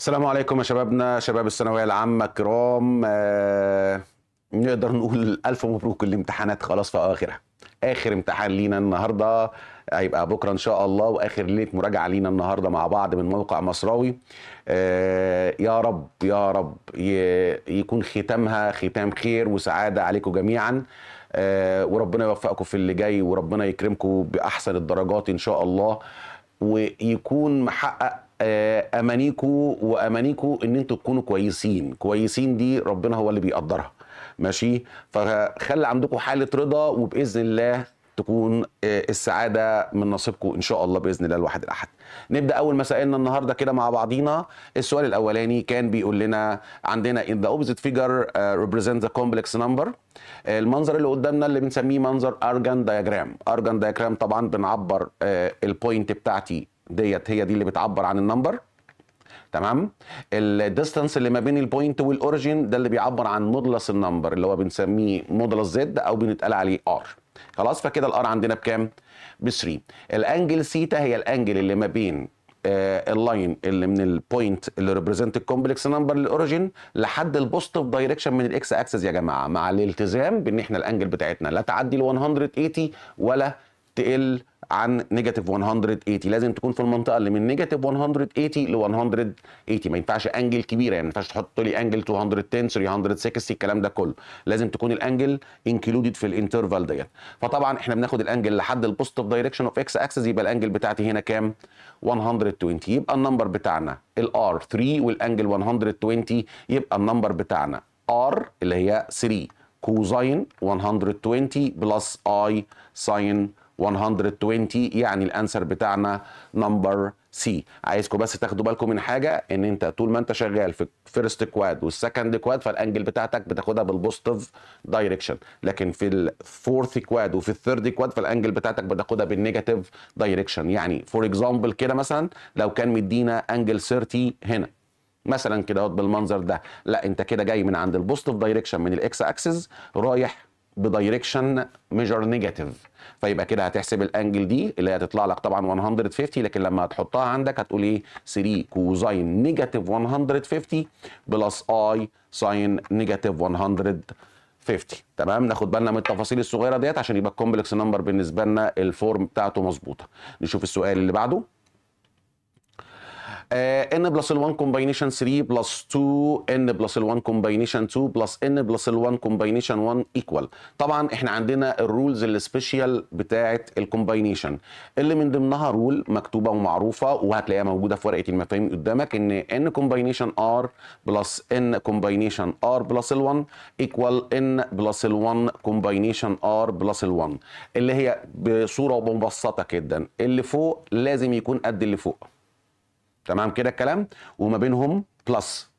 السلام عليكم يا شبابنا شباب الثانويه العامه الكرام آه نقدر نقول الف مبروك الامتحانات خلاص في اخرها اخر امتحان لينا النهارده هيبقى بكره ان شاء الله واخر ليله مراجعه لينا النهارده مع بعض من موقع مصراوي آه يا رب يا رب يكون ختامها ختام خير وسعاده عليكم جميعا آه وربنا يوفقكم في اللي جاي وربنا يكرمكم باحسن الدرجات ان شاء الله ويكون محقق آه، امانيكو وامانيكو ان انتوا تكونوا كويسين كويسين دي ربنا هو اللي بيقدرها ماشي فخلي عندكم حاله رضا وباذن الله تكون آه، السعاده من نصيبكم ان شاء الله باذن الله الواحد الاحد نبدا اول مسائلنا النهارده كده مع بعضينا السؤال الاولاني كان بيقول لنا عندنا ان ذا اوبزيت فيجر ريبريزنت ذا كومبلكس نمبر المنظر اللي قدامنا اللي بنسميه منظر أرجان دايجرام أرجان دايجرام طبعا بنعبر آه، البوينت بتاعتي ديت هي دي اللي بتعبر عن النمبر تمام الديستانس اللي ما بين البوينت والاوريجين ده اللي بيعبر عن مودلس النمبر اللي هو بنسميه مودلس زد او بنتقال عليه ار خلاص فكده الار عندنا بكام ب 3 الانجل سيتا هي الانجل اللي ما بين اللاين آه، اللاين اللي من البوينت اللي ريبريزنت الكومبلكس نمبر للاوريجين لحد البوزيتيف دايركشن من الاكس اكسس يا جماعه مع الالتزام بان احنا الانجل بتاعتنا لا تعدي ال 180 ولا تقل عن نيجاتيف 180 لازم تكون في المنطقه اللي من نيجاتيف 180 ل 180 ما ينفعش انجل كبيره يعني ما ينفعش تحط لي انجل 210 360 الكلام ده كله لازم تكون الانجل انكلودد في الانترفال ديت فطبعا احنا بناخد الانجل لحد اوف دايركشن اوف اكس اكسس يبقى الانجل بتاعتي هنا كام 120 يبقى النمبر بتاعنا الار 3 والانجل 120 يبقى النمبر بتاعنا ار اللي هي 3 كوزين 120 بلس اي ساين 120 يعني الانسر بتاعنا نمبر سي عايزكم بس تاخدوا بالكم من حاجه ان انت طول ما انت شغال في الفيرست كواد والسكند كواد فالانجل بتاعتك بتاخدها بالبوزيتيف دايركشن لكن في الفورث كواد وفي الثيرد كواد فالانجل بتاعتك بتاخدها بالنيجاتيف دايركشن يعني فور اكزامبل كده مثلا لو كان مدينا انجل 30 هنا مثلا كده بالمنظر ده لا انت كده جاي من عند البوزيتيف دايركشن من الاكس اكسس رايح بدايركشن ميجر نيجاتيف فيبقى كده هتحسب الانجل دي اللي هتطلع لك طبعا 150 لكن لما هتحطها عندك هتقول ايه 3 كوزاين نيجاتيف 150 بلس اي ساين نيجاتيف 150 تمام ناخد بالنا من التفاصيل الصغيره ديت عشان يبقى الكومبلكس نمبر بالنسبه لنا الفورم بتاعته مظبوطه نشوف السؤال اللي بعده ان بلس ال1 كومباينيشن 3 بلس 2 ان بلس ال1 كومباينيشن 2 بلس ان بلس ال1 كومباينيشن 1 ايكوال طبعا احنا عندنا الرولز السبيشال بتاعه الكومباينيشن اللي من ضمنها رول مكتوبه ومعروفه وهتلاقيها موجوده في ورقه المفاهيم قدامك ان ان كومباينيشن ار بلس ان كومباينيشن ار بلس ال1 ايكوال ان بلس ال1 كومباينيشن ار بلس ال1 اللي هي بصوره مبسطه جدا اللي فوق لازم يكون قد اللي فوق تمام كده الكلام وما بينهم بلس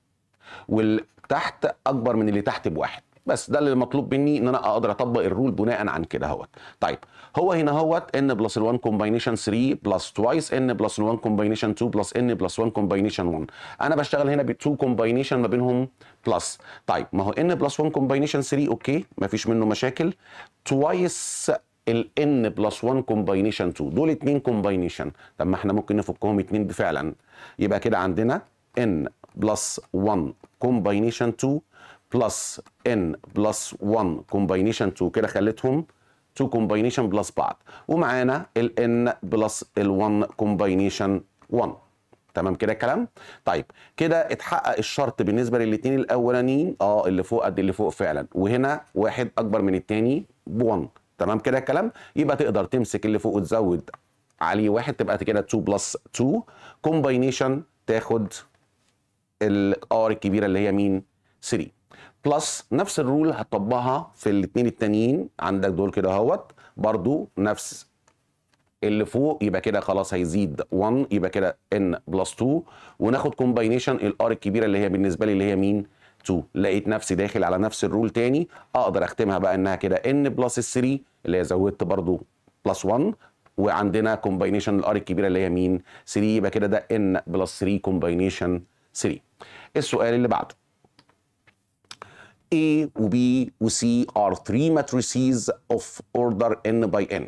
والتحت اكبر من اللي تحت بواحد بس ده اللي مطلوب مني ان انا اقدر اطبق الرول بناء عن كده اهوت طيب هو هنا اهوت ان بلس ال1 كومباينيشن 3 بلس توايس ان بلس ال1 كومباينيشن 2 بلس ان بلس 1 كومباينيشن 1 انا بشتغل هنا ب2 كومباينيشن ما بينهم بلس طيب ما هو ان بلس 1 كومباينيشن 3 اوكي ما فيش منه مشاكل توايس ال N بلس 1 كومباينيشن 2 دول اتنين كومباينيشن طب ما احنا ممكن نفكهم اتنين بفعلا يبقى كده عندنا N بلس 1 كومباينيشن 2 بلس N بلس 1 كومباينيشن 2 كده خليتهم 2 كومباينيشن بلس بعض ومعانا ال N بلس ال 1 كومباينيشن 1 تمام كده الكلام طيب كده اتحقق الشرط بالنسبه للاثنين الاولانيين اه اللي فوق قد اللي فوق فعلا وهنا واحد اكبر من الثاني ب1 تمام كده الكلام يبقى تقدر تمسك اللي فوق وتزود عليه واحد تبقى كده 2 بلس 2 كومباينيشن تاخد الار الكبيره اللي هي مين 3 بلس نفس الرول هتطبقها في الاثنين التانيين عندك دول كده اهوت برضو نفس اللي فوق يبقى كده خلاص هيزيد 1 يبقى كده n بلس 2 وناخد كومباينيشن الار الكبيره اللي هي بالنسبه لي اللي هي مين 2 لقيت نفسي داخل على نفس الرول تاني اقدر اختمها بقى انها كده ان بلس 3 اللي هي زودت برضو بلس 1 وعندنا كومباينيشن الار الكبيره اللي هي مين 3 يبقى كده ده ان بلس 3 كومباينيشن 3 السؤال اللي بعده A و B و C are three matrices of order n by n.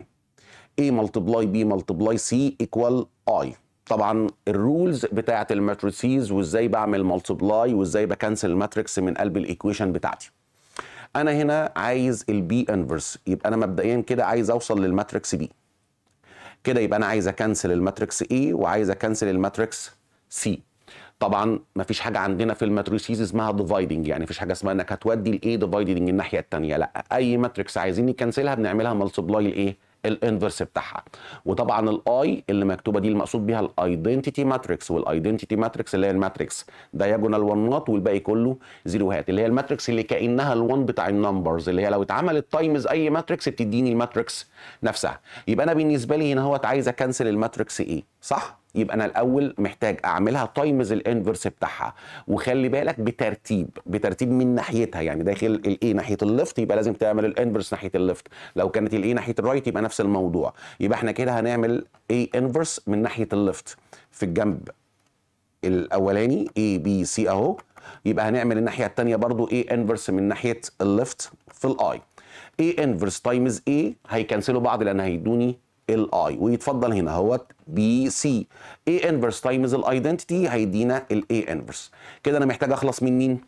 A multiply B multiply C equal I. طبعا الرولز بتاعه الماتريسيز وازاي بعمل ملتبلاي وازاي بكنسل الماتريكس من قلب الايكويشن بتاعتي انا هنا عايز البي انفرس يبقى انا مبدئيا كده عايز اوصل للماتريكس بي كده يبقى انا عايز اكنسل الماتريكس اي وعايز اكنسل الماتريكس سي طبعا ما فيش حاجه عندنا في الماتريسيز اسمها ديفايدنج يعني فيش حاجه اسمها انك هتودي الاي ديفايدنج الناحيه الثانيه لا اي ماتريكس عايزين نكنسلها بنعملها ملتبلاي الايه الانفرس بتاعها وطبعا الاي اللي مكتوبه دي المقصود بيها الايدنتيتي ماتريكس والايدنتيتي ماتريكس اللي هي الماتريكس دايجونال ونات والباقي كله زيروهات اللي هي الماتريكس اللي كانها الون بتاع النمبرز اللي هي لو اتعملت تايمز اي ماتريكس بتديني الماتريكس نفسها يبقى انا بالنسبه لي هنا هو عايز اكنسل الماتريكس ايه صح يبقى انا الاول محتاج اعملها تايمز الانفرس بتاعها وخلي بالك بترتيب بترتيب من ناحيتها يعني داخل الاي ناحيه الليفت يبقى لازم تعمل الانفرس ناحيه الليفت لو كانت الاي ناحيه الرايت يبقى نفس الموضوع يبقى احنا كده هنعمل اي انفرس من ناحيه الليفت في الجنب الاولاني اي بي سي اهو يبقى هنعمل الناحيه الثانيه برضو اي انفرس من ناحيه الليفت في الاي اي انفرس تايمز اي هيكنسلوا بعض لان هيدوني الاي ويتفضل هنا اهوت بي سي اي انفرس تايمز الايدنتيتي هيدينا الاي انفرس كده انا محتاج اخلص من مين؟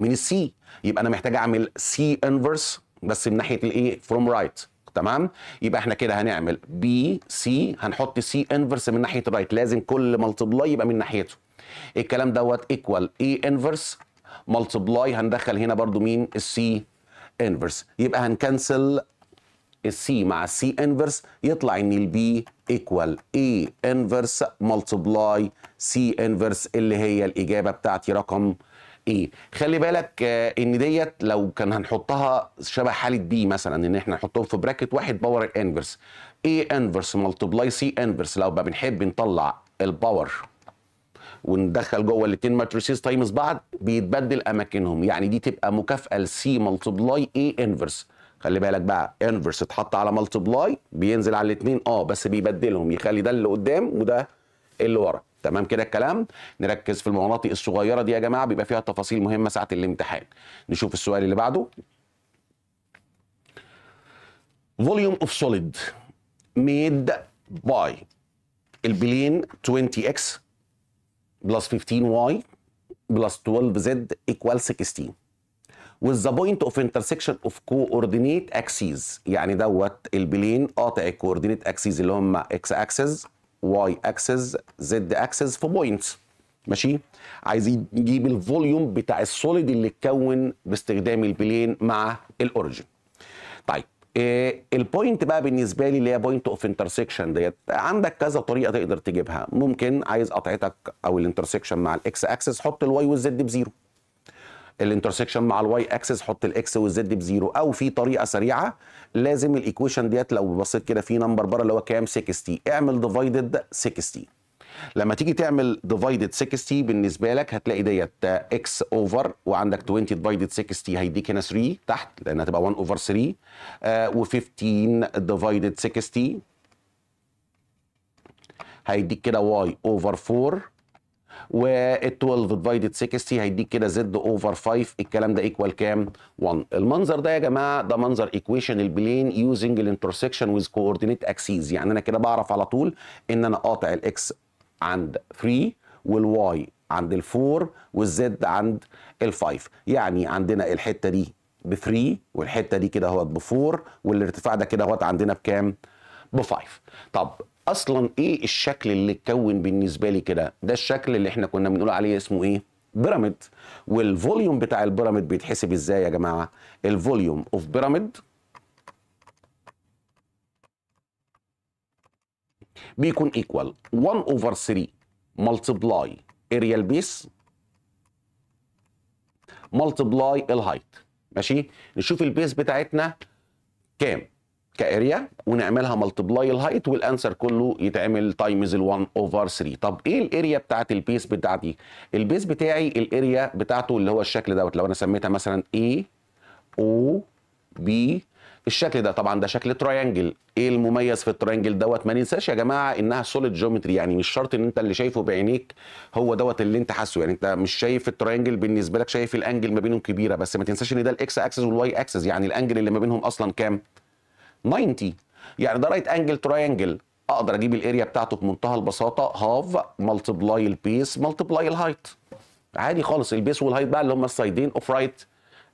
من السي يبقى انا محتاج اعمل سي انفرس بس من ناحيه الاي فروم رايت تمام يبقى احنا كده هنعمل بي سي هنحط سي انفرس من ناحيه الرايت لازم كل ملتبلاي يبقى من ناحيته الكلام دوت ايكوال اي انفرس ملتبلاي هندخل هنا برضو مين السي انفرس يبقى هنكنسل السي مع السي انفرس يطلع ان البي ايكوال اي انفرس ملتبلاي سي انفرس اللي هي الاجابه بتاعتي رقم اي خلي بالك آه، ان ديت لو كان هنحطها شبه حاله بي مثلا ان احنا نحطهم في براكت واحد باور انفرس اي انفرس ملتبلاي سي انفرس لو بقى بنحب نطلع الباور وندخل جوه الاثنين ماتريسيز تايمز بعض بيتبدل اماكنهم يعني دي تبقى مكافاه لسي ملتبلاي اي انفرس خلي بالك بقى انفرس اتحط على مالتي بلاي بينزل على الاثنين اه بس بيبدلهم يخلي ده اللي قدام وده اللي ورا تمام كده الكلام نركز في المناطق الصغيره دي يا جماعه بيبقى فيها تفاصيل مهمه ساعه الامتحان نشوف السؤال اللي بعده فوليوم اوف سوليد ميد باي البلين 20 اكس بلس 15 واي بلس 12 زد ايكوال 16 وذ بوينت اوف انترسكشن اوف كوردينيت اكسيز يعني دوت البلين قاطع الكوردينيت اكسيز اللي هم اكس اكسس واي اكسس زد اكسس في بوينتس ماشي عايزين نجيب الفوليوم بتاع السوليد اللي اتكون باستخدام البلين مع الاوريجن طيب إيه البوينت بقى بالنسبه لي اللي هي بوينت اوف انترسكشن ديت عندك كذا طريقه تقدر تجيبها ممكن عايز قطعتك او الانترسكشن مع الاكس اكسس حط الواي والزد بزيرو الانترسكشن مع الواي اكسس حط الاكس والزد بزيرو او في طريقه سريعه لازم الايكويشن ديت لو بصيت كده في نمبر بره اللي هو كام 60 اعمل ديفايدد 60 لما تيجي تعمل ديفايدد 60 بالنسبه لك هتلاقي ديت اكس اوفر وعندك 20 ديفايدد 60 هيديك هنا 3 تحت لان هتبقى 1 اوفر 3 و15 ديفايدد 60 هيديك كده واي اوفر 4 وال 12 ديفايدد 60 هيديك كده زد اوفر 5 الكلام ده ايكوال كام 1 المنظر ده يا جماعه ده منظر ايكويشن البلين يوزنج الانترسكشن ويز كوردينيت اكسيز يعني انا كده بعرف على طول ان انا قاطع الاكس عند 3 والواي عند 4 والزد عند 5 يعني عندنا الحته دي ب3 والحته دي كده اهوت ب4 والارتفاع ده كده اهوت عندنا بكام ب5 طب اصلا ايه الشكل اللي اتكون بالنسبه لي كده ده الشكل اللي احنا كنا بنقول عليه اسمه ايه بيراميد والفوليوم بتاع البيراميد بيتحسب ازاي يا جماعه الفوليوم اوف بيراميد بيكون ايكوال 1 اوفر 3 ملتبلاي اريال بيس ملتبلاي الهايت ماشي نشوف البيس بتاعتنا كام كاريا ونعملها ملتبلاي الهايت والانسر كله يتعمل تايمز ال1 اوفر 3 طب ايه الاريا بتاعت البيس بتاعتي البيس بتاعي الاريا بتاعته اللي هو الشكل دوت لو انا سميتها مثلا اي او بي الشكل ده طبعا ده شكل تريانجل ايه المميز في التريانجل دوت ما ننساش يا جماعه انها سوليد جيومتري يعني مش شرط ان انت اللي شايفه بعينيك هو دوت اللي انت حاسه يعني انت مش شايف التريانجل بالنسبه لك شايف الانجل ما بينهم كبيره بس ما تنساش ان ده الاكس اكسس والواي اكسس يعني الانجل اللي ما بينهم اصلا كام 90 يعني ده رايت انجل تراينجل اقدر اجيب الاريا بتاعته بمنتهى البساطه هاف ملتبلاي البيس ملتبلاي الهايت عادي خالص البيس والهايت بقى اللي هم السايدين اوف رايت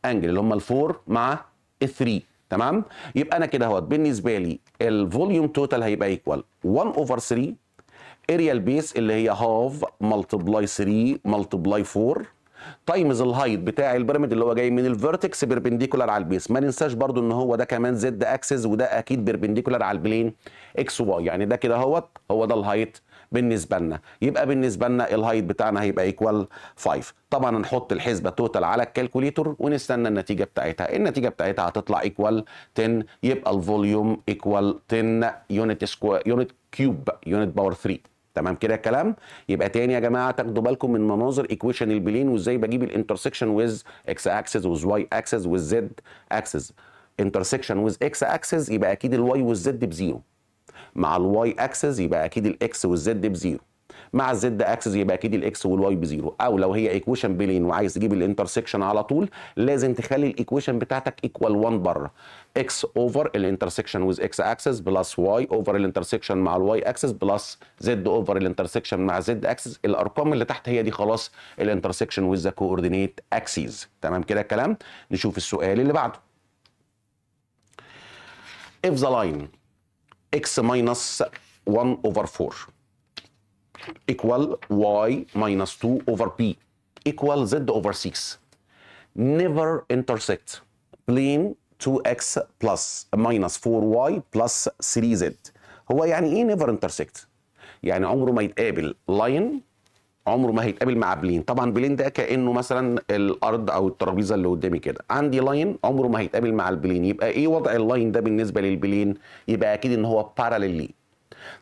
انجل اللي هم الفور مع الثري تمام يبقى انا كده اهوت بالنسبه لي الفوليوم توتال هيبقى ايكوال 1 اوفر 3 اريا البيس اللي هي هاف ملتبلاي 3 ملتبلاي 4 تايمز الهايت بتاع البيراميد اللي هو جاي من الفيرتكس بيربنديكولار على البيس ما ننساش برضو ان هو ده كمان زد اكسس وده اكيد بيربنديكولار على البلين اكس واي يعني ده كده اهوت هو ده الهايت بالنسبه لنا يبقى بالنسبه لنا الهايت بتاعنا هيبقى ايكوال 5 طبعا هنحط الحسبه توتال على الكالكوليتور ونستنى النتيجه بتاعتها النتيجه بتاعتها هتطلع ايكوال 10 يبقى الفوليوم ايكوال 10 يونت سكوير يونت كيوب يونت باور 3 تمام كده الكلام يبقى تاني يا جماعه تاخدوا بالكم من مناظر ايكويشن البلين وازاي بجيب الانترسكشن ويز اكس اكسس ويز واي اكسس ويز زد اكسس انترسكشن ويز اكس اكسس يبقى اكيد الواي والزد بزيرو مع الواي اكسس يبقى اكيد الاكس والزد بزيرو مع الزد اكسس يبقى اكيد الاكس والواي بزيرو او لو هي ايكويشن بلين وعايز تجيب الانترسكشن على طول لازم تخلي الايكويشن بتاعتك ايكوال 1 بره اكس اوفر الانترسكشن ويز اكس اكسس بلس واي اوفر الانترسكشن مع الواي اكسس بلس زد اوفر الانترسكشن مع زد اكسس الارقام اللي تحت هي دي خلاص الانترسكشن ويز ذا كوردينيت اكسس تمام كده الكلام نشوف السؤال اللي بعده if the line x minus 1 over 4 equal y minus 2 over p equal z over 6 never intersect plane 2x plus minus 4y plus 3z هو يعني ايه never intersect يعني عمره ما يتقابل لاين عمره ما هيتقابل مع بلين طبعا بلين ده كانه مثلا الارض او الترابيزه اللي قدامي كده عندي لاين عمره ما هيتقابل مع البلين يبقى ايه وضع اللاين ده بالنسبه للبلين يبقى اكيد ان هو ليه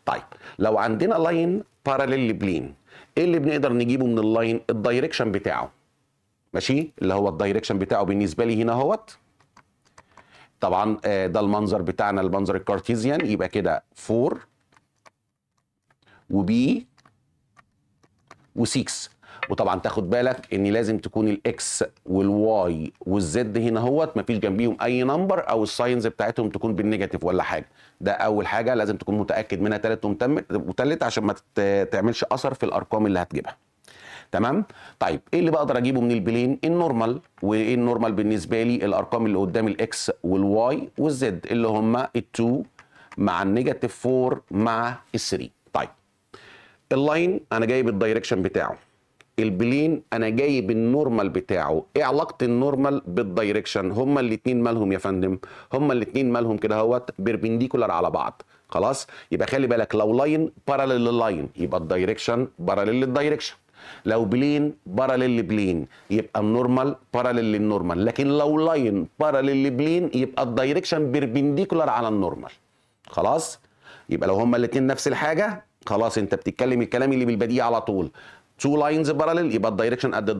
طيب لو عندنا لاين بارالل بلين ايه اللي بنقدر نجيبه من اللاين الدايركشن بتاعه ماشي اللي هو الدايركشن بتاعه بالنسبه لي هنا اهوت طبعا آه، ده المنظر بتاعنا المنظر الكارتيزيان يبقى كده 4 وبي و6 وطبعا تاخد بالك ان لازم تكون الاكس والواي والزد هنا اهوت مفيش جنبيهم اي نمبر او الساينز بتاعتهم تكون بالنيجاتيف ولا حاجه ده اول حاجه لازم تكون متاكد منها ثالث وتالت عشان ما تعملش اثر في الارقام اللي هتجيبها تمام طيب ايه اللي بقدر اجيبه من البلين النورمال وايه النورمال بالنسبه لي الارقام اللي قدام الاكس والواي والزد اللي هما ال2 مع النيجاتيف 4 مع ال3 طيب اللاين انا جايب الدايركشن بتاعه البلين انا جايب النورمال بتاعه ايه علاقه النورمال بالدايركشن هما الاثنين مالهم يا فندم هما الاثنين مالهم كده اهوت بيربنديكولار على بعض خلاص يبقى خلي بالك لو لاين باراليل للاين يبقى الدايركشن باراليل للدايركشن لو بلين باراليل لبلين يبقى النورمال باراليل للنورمال لكن لو لاين باراليل لبلين يبقى الدايركشن بيربنديكولار على النورمال خلاص يبقى لو هما الاثنين نفس الحاجه خلاص انت بتتكلم الكلام اللي بالبديه على طول two lines parallel يبقى الدايركشن قد the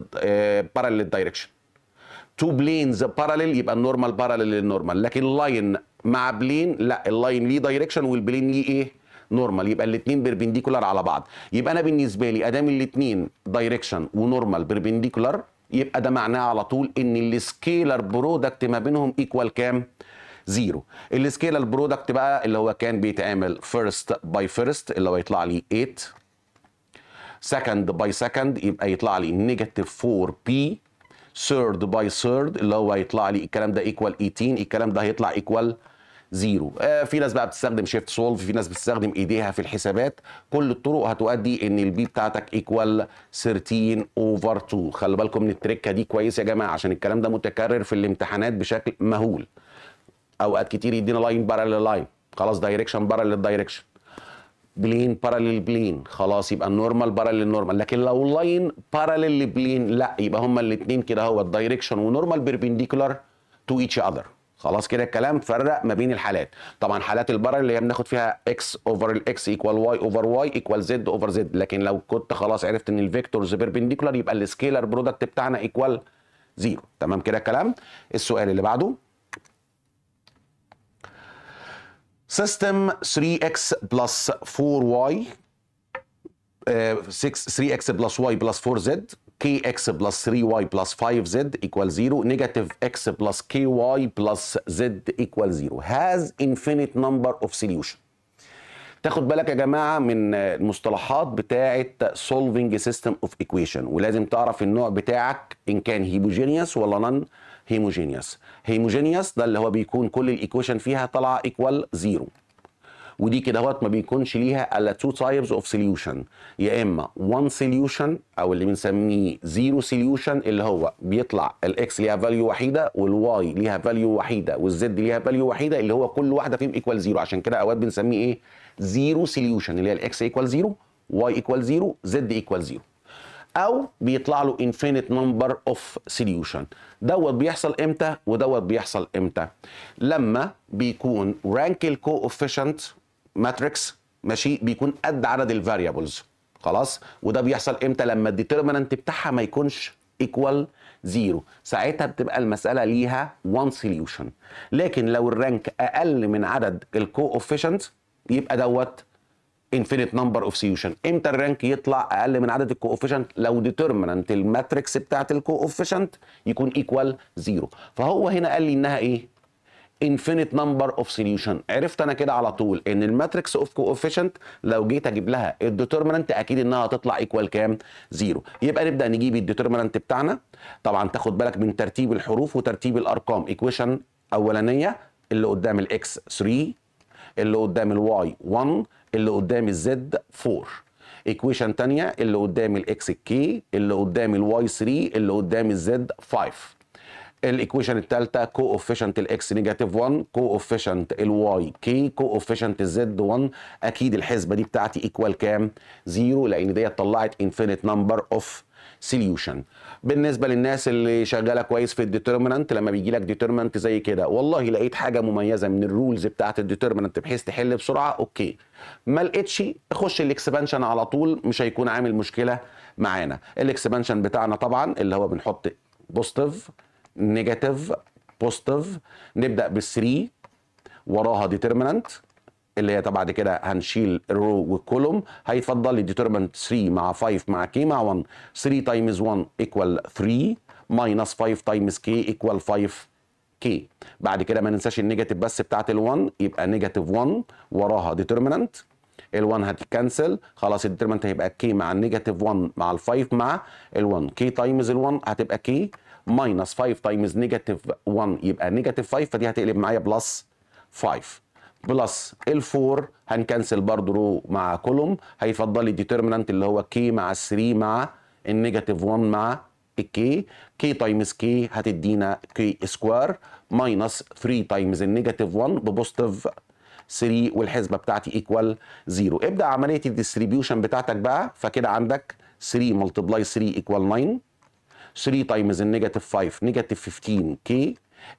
الدايركشن eh, parallel بلينز two planes parallel يبقى النورمال parallel للنورمال لكن لاين مع بلين لا اللاين ليه دايركشن والبلين ليه ايه نورمال يبقى الاثنين بيربنديكولار على بعض يبقى انا بالنسبه لي ادام الاثنين دايركشن ونورمال بيربنديكولار يبقى ده معناه على طول ان السكيلر برودكت ما بينهم ايكوال كام زيرو السكيلر برودكت بقى اللي هو كان بيتعمل فيرست باي فيرست اللي هو يطلع لي 8 سكند باي سكند يبقى يطلع لي نيجاتيف 4 بي ثيرد باي ثيرد اللي هو هيطلع لي الكلام ده ايكوال 18 الكلام ده هيطلع ايكوال زيرو آه في ناس بقى بتستخدم شيفت سولف في ناس بتستخدم ايديها في الحسابات كل الطرق هتؤدي ان البي بتاعتك ايكوال 13 اوفر 2 خلي بالكم من التركه دي كويس يا جماعه عشان الكلام ده متكرر في الامتحانات بشكل مهول اوقات كتير يدينا لاين باراليل لاين خلاص دايركشن باراليل دايركشن بلين بارلل بلين خلاص يبقى النورمال بارلل نورمال لكن لو لاين بارلل بلين لا يبقى هما الاثنين كده هو الدايركشن ونورمال بيربنديكولار تو ايتش اذر خلاص كده الكلام فرق ما بين الحالات طبعا حالات البارل اللي هي بناخد فيها اكس اوفر الاكس ايكوال واي اوفر واي ايكوال زد اوفر زد لكن لو كنت خلاص عرفت ان الفيكتورز بيربنديكولار يبقى السكيلر برودكت بتاعنا ايكوال زيرو تمام كده الكلام السؤال اللي بعده سيستم 3x بلس 4y 6 3x بلس y بلس 4z kx بلس 3y بلس 5z equal 0 negative x بلس ky بلس z equal 0 has infinite number of solution تاخد بالك يا جماعه من المصطلحات بتاعه solving system of equation ولازم تعرف النوع بتاعك ان كان هيموجينيوس ولا نون هيموجينيوس هيموجينيوس ده اللي هو بيكون كل الايكويشن فيها طالعه ايكوال زيرو ودي كده اهوت ما بيكونش ليها الا تو تايبس اوف سوليوشن يا اما 1 سوليوشن او اللي بنسميه زيرو سوليوشن اللي هو بيطلع الاكس ليها فاليو وحيده والواي ليها فاليو وحيده والزد ليها فاليو وحيده اللي هو كل واحده فيهم ايكوال زيرو عشان كده اوقات بنسميه ايه زيرو سوليوشن اللي هي الاكس ايكوال زيرو واي ايكوال زيرو زد ايكوال زيرو او بيطلع له انفينيت نمبر اوف سوليوشن دوت بيحصل امتى ودوت بيحصل امتى لما بيكون رانك الكوفيشنت ماتريكس ماشي بيكون قد عدد الفاريبلز خلاص وده بيحصل امتى لما الديترمننت بتاعها ما يكونش ايكوال زيرو ساعتها بتبقى المساله ليها وان سوليوشن لكن لو الرانك اقل من عدد الكوفيشنت يبقى دوت انفينيت نمبر اوف سيوشن امتى الرانك يطلع اقل من عدد الكوفيشنت لو ديترمينانت الماتريكس بتاعه الكوفيشنت يكون ايكوال زيرو فهو هنا قال لي انها ايه انفينيت نمبر اوف سوليوشن عرفت انا كده على طول ان الماتريكس اوف كوفيشنت لو جيت اجيب لها الديترمينانت اكيد انها هتطلع ايكوال كام زيرو يبقى نبدا نجيب الديترمينانت بتاعنا طبعا تاخد بالك من ترتيب الحروف وترتيب الارقام ايكويشن اولانيه اللي قدام الاكس 3 اللي قدام الواي 1 اللي قدام الزد 4 ايكويشن ثانيه اللي قدام الاكس كي اللي قدام الواي 3 اللي قدام الزد 5 الايكويشن الثالثه كوفيشنت الاكس نيجاتيف 1 كوفيشنت الواي كي كوفيشنت الزد 1 اكيد الحسبه دي بتاعتي ايكوال كام؟ زيرو لان ديت طلعت انفينيت نمبر اوف سوليوشن بالنسبه للناس اللي شغاله كويس في الديترمنت لما بيجي لك ديترمنت زي كده والله لقيت حاجه مميزه من الرولز بتاعه الديترمنت بحيث تحل بسرعه اوكي ما لقيتش خش الاكسبانشن على طول مش هيكون عامل مشكله معانا الاكسبانشن بتاعنا طبعا اللي هو بنحط بوزيتيف نيجاتيف بوزيتيف نبدا بال3 وراها ديترمنت اللي هي بعد كده هنشيل الرو والكولوم هيتفضل لي 3 مع 5 مع كي مع 1 3 تايمز 1 ايكوال 3 ماينس 5 تايمز كي ايكوال 5 كي بعد كده ما ننساش النيجاتيف بس بتاعت ال1 يبقى نيجاتيف 1 وراها ديترمنت ال1 هتتكنسل خلاص الديترمنت هيبقى كي مع النيجاتيف 1 مع ال5 مع ال1 كي تايمز ال1 هتبقى كي ماينس 5 تايمز نيجاتيف 1 يبقى نيجاتيف 5 فدي هتقلب معايا بلس 5 بلس ال4 هنكنسل برضه رو مع كولوم هيفضل لي اللي هو كي مع 3 مع النيجاتيف 1 مع الكي كي تايمز كي هتدينا كي سكوير ماينس 3 تايمز النيجاتيف 1 ببوستيف 3 والحسبه بتاعتي ايكوال 0 ابدا عمليه الديستريبيوشن بتاعتك بقى فكده عندك 3 ملتبلاي 3 ايكوال 9 3 تايمز النيجاتيف 5 نيجاتيف 15 كي